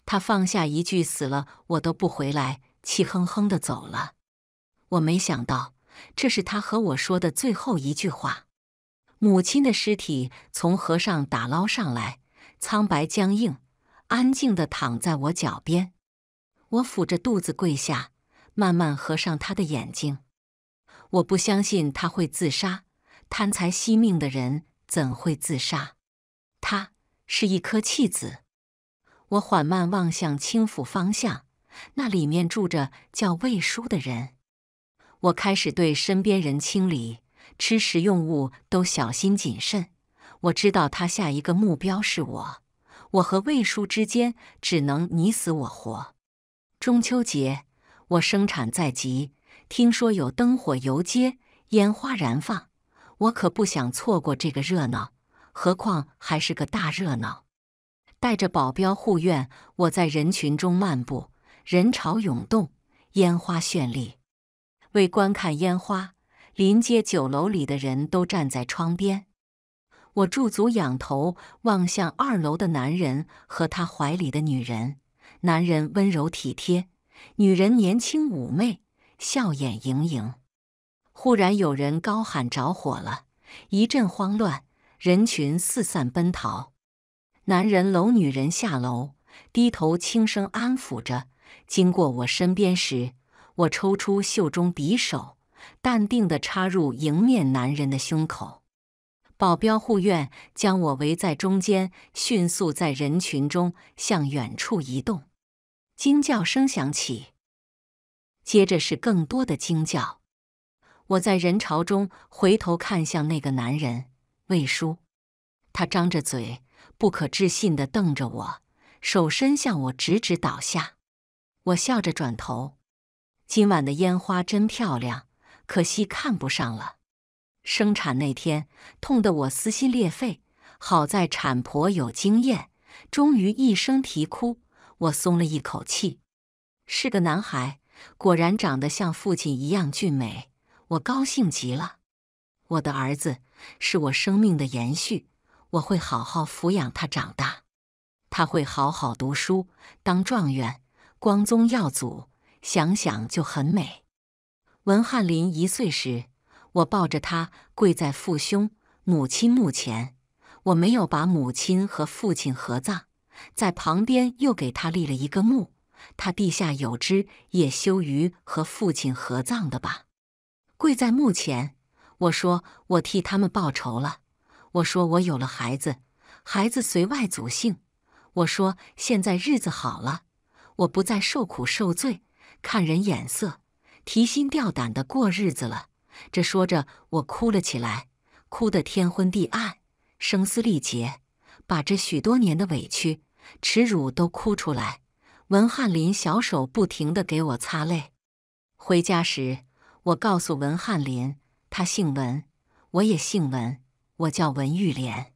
他放下一句“死了我都不回来”，气哼哼地走了。我没想到，这是他和我说的最后一句话。母亲的尸体从河上打捞上来，苍白僵硬，安静地躺在我脚边。我抚着肚子跪下，慢慢合上他的眼睛。我不相信他会自杀。贪财惜命的人怎会自杀？他是一颗弃子。我缓慢望向青府方向，那里面住着叫魏叔的人。我开始对身边人清理、吃食用物都小心谨慎。我知道他下一个目标是我。我和魏叔之间只能你死我活。中秋节，我生产在即，听说有灯火游街、烟花燃放，我可不想错过这个热闹。何况还是个大热闹，带着保镖护院，我在人群中漫步。人潮涌动，烟花绚丽。为观看烟花，临街酒楼里的人都站在窗边。我驻足仰头望向二楼的男人和他怀里的女人。男人温柔体贴，女人年轻妩媚，笑眼盈盈。忽然有人高喊：“着火了！”一阵慌乱。人群四散奔逃，男人搂女人下楼，低头轻声安抚着。经过我身边时，我抽出袖中匕首，淡定的插入迎面男人的胸口。保镖护院将我围在中间，迅速在人群中向远处移动。惊叫声响起，接着是更多的惊叫。我在人潮中回头看向那个男人。魏叔，他张着嘴，不可置信地瞪着我，手伸向我，直直倒下。我笑着转头。今晚的烟花真漂亮，可惜看不上了。生产那天，痛得我撕心裂肺，好在产婆有经验，终于一声啼哭，我松了一口气。是个男孩，果然长得像父亲一样俊美，我高兴极了。我的儿子。是我生命的延续，我会好好抚养他长大，他会好好读书，当状元，光宗耀祖，想想就很美。文翰林一岁时，我抱着他跪在父兄母亲墓前，我没有把母亲和父亲合葬，在旁边又给他立了一个墓，他地下有知，也羞于和父亲合葬的吧。跪在墓前。我说我替他们报仇了。我说我有了孩子，孩子随外祖姓。我说现在日子好了，我不再受苦受罪，看人眼色，提心吊胆的过日子了。这说着，我哭了起来，哭得天昏地暗，声嘶力竭，把这许多年的委屈、耻辱都哭出来。文翰林小手不停地给我擦泪。回家时，我告诉文翰林。他姓文，我也姓文，我叫文玉莲。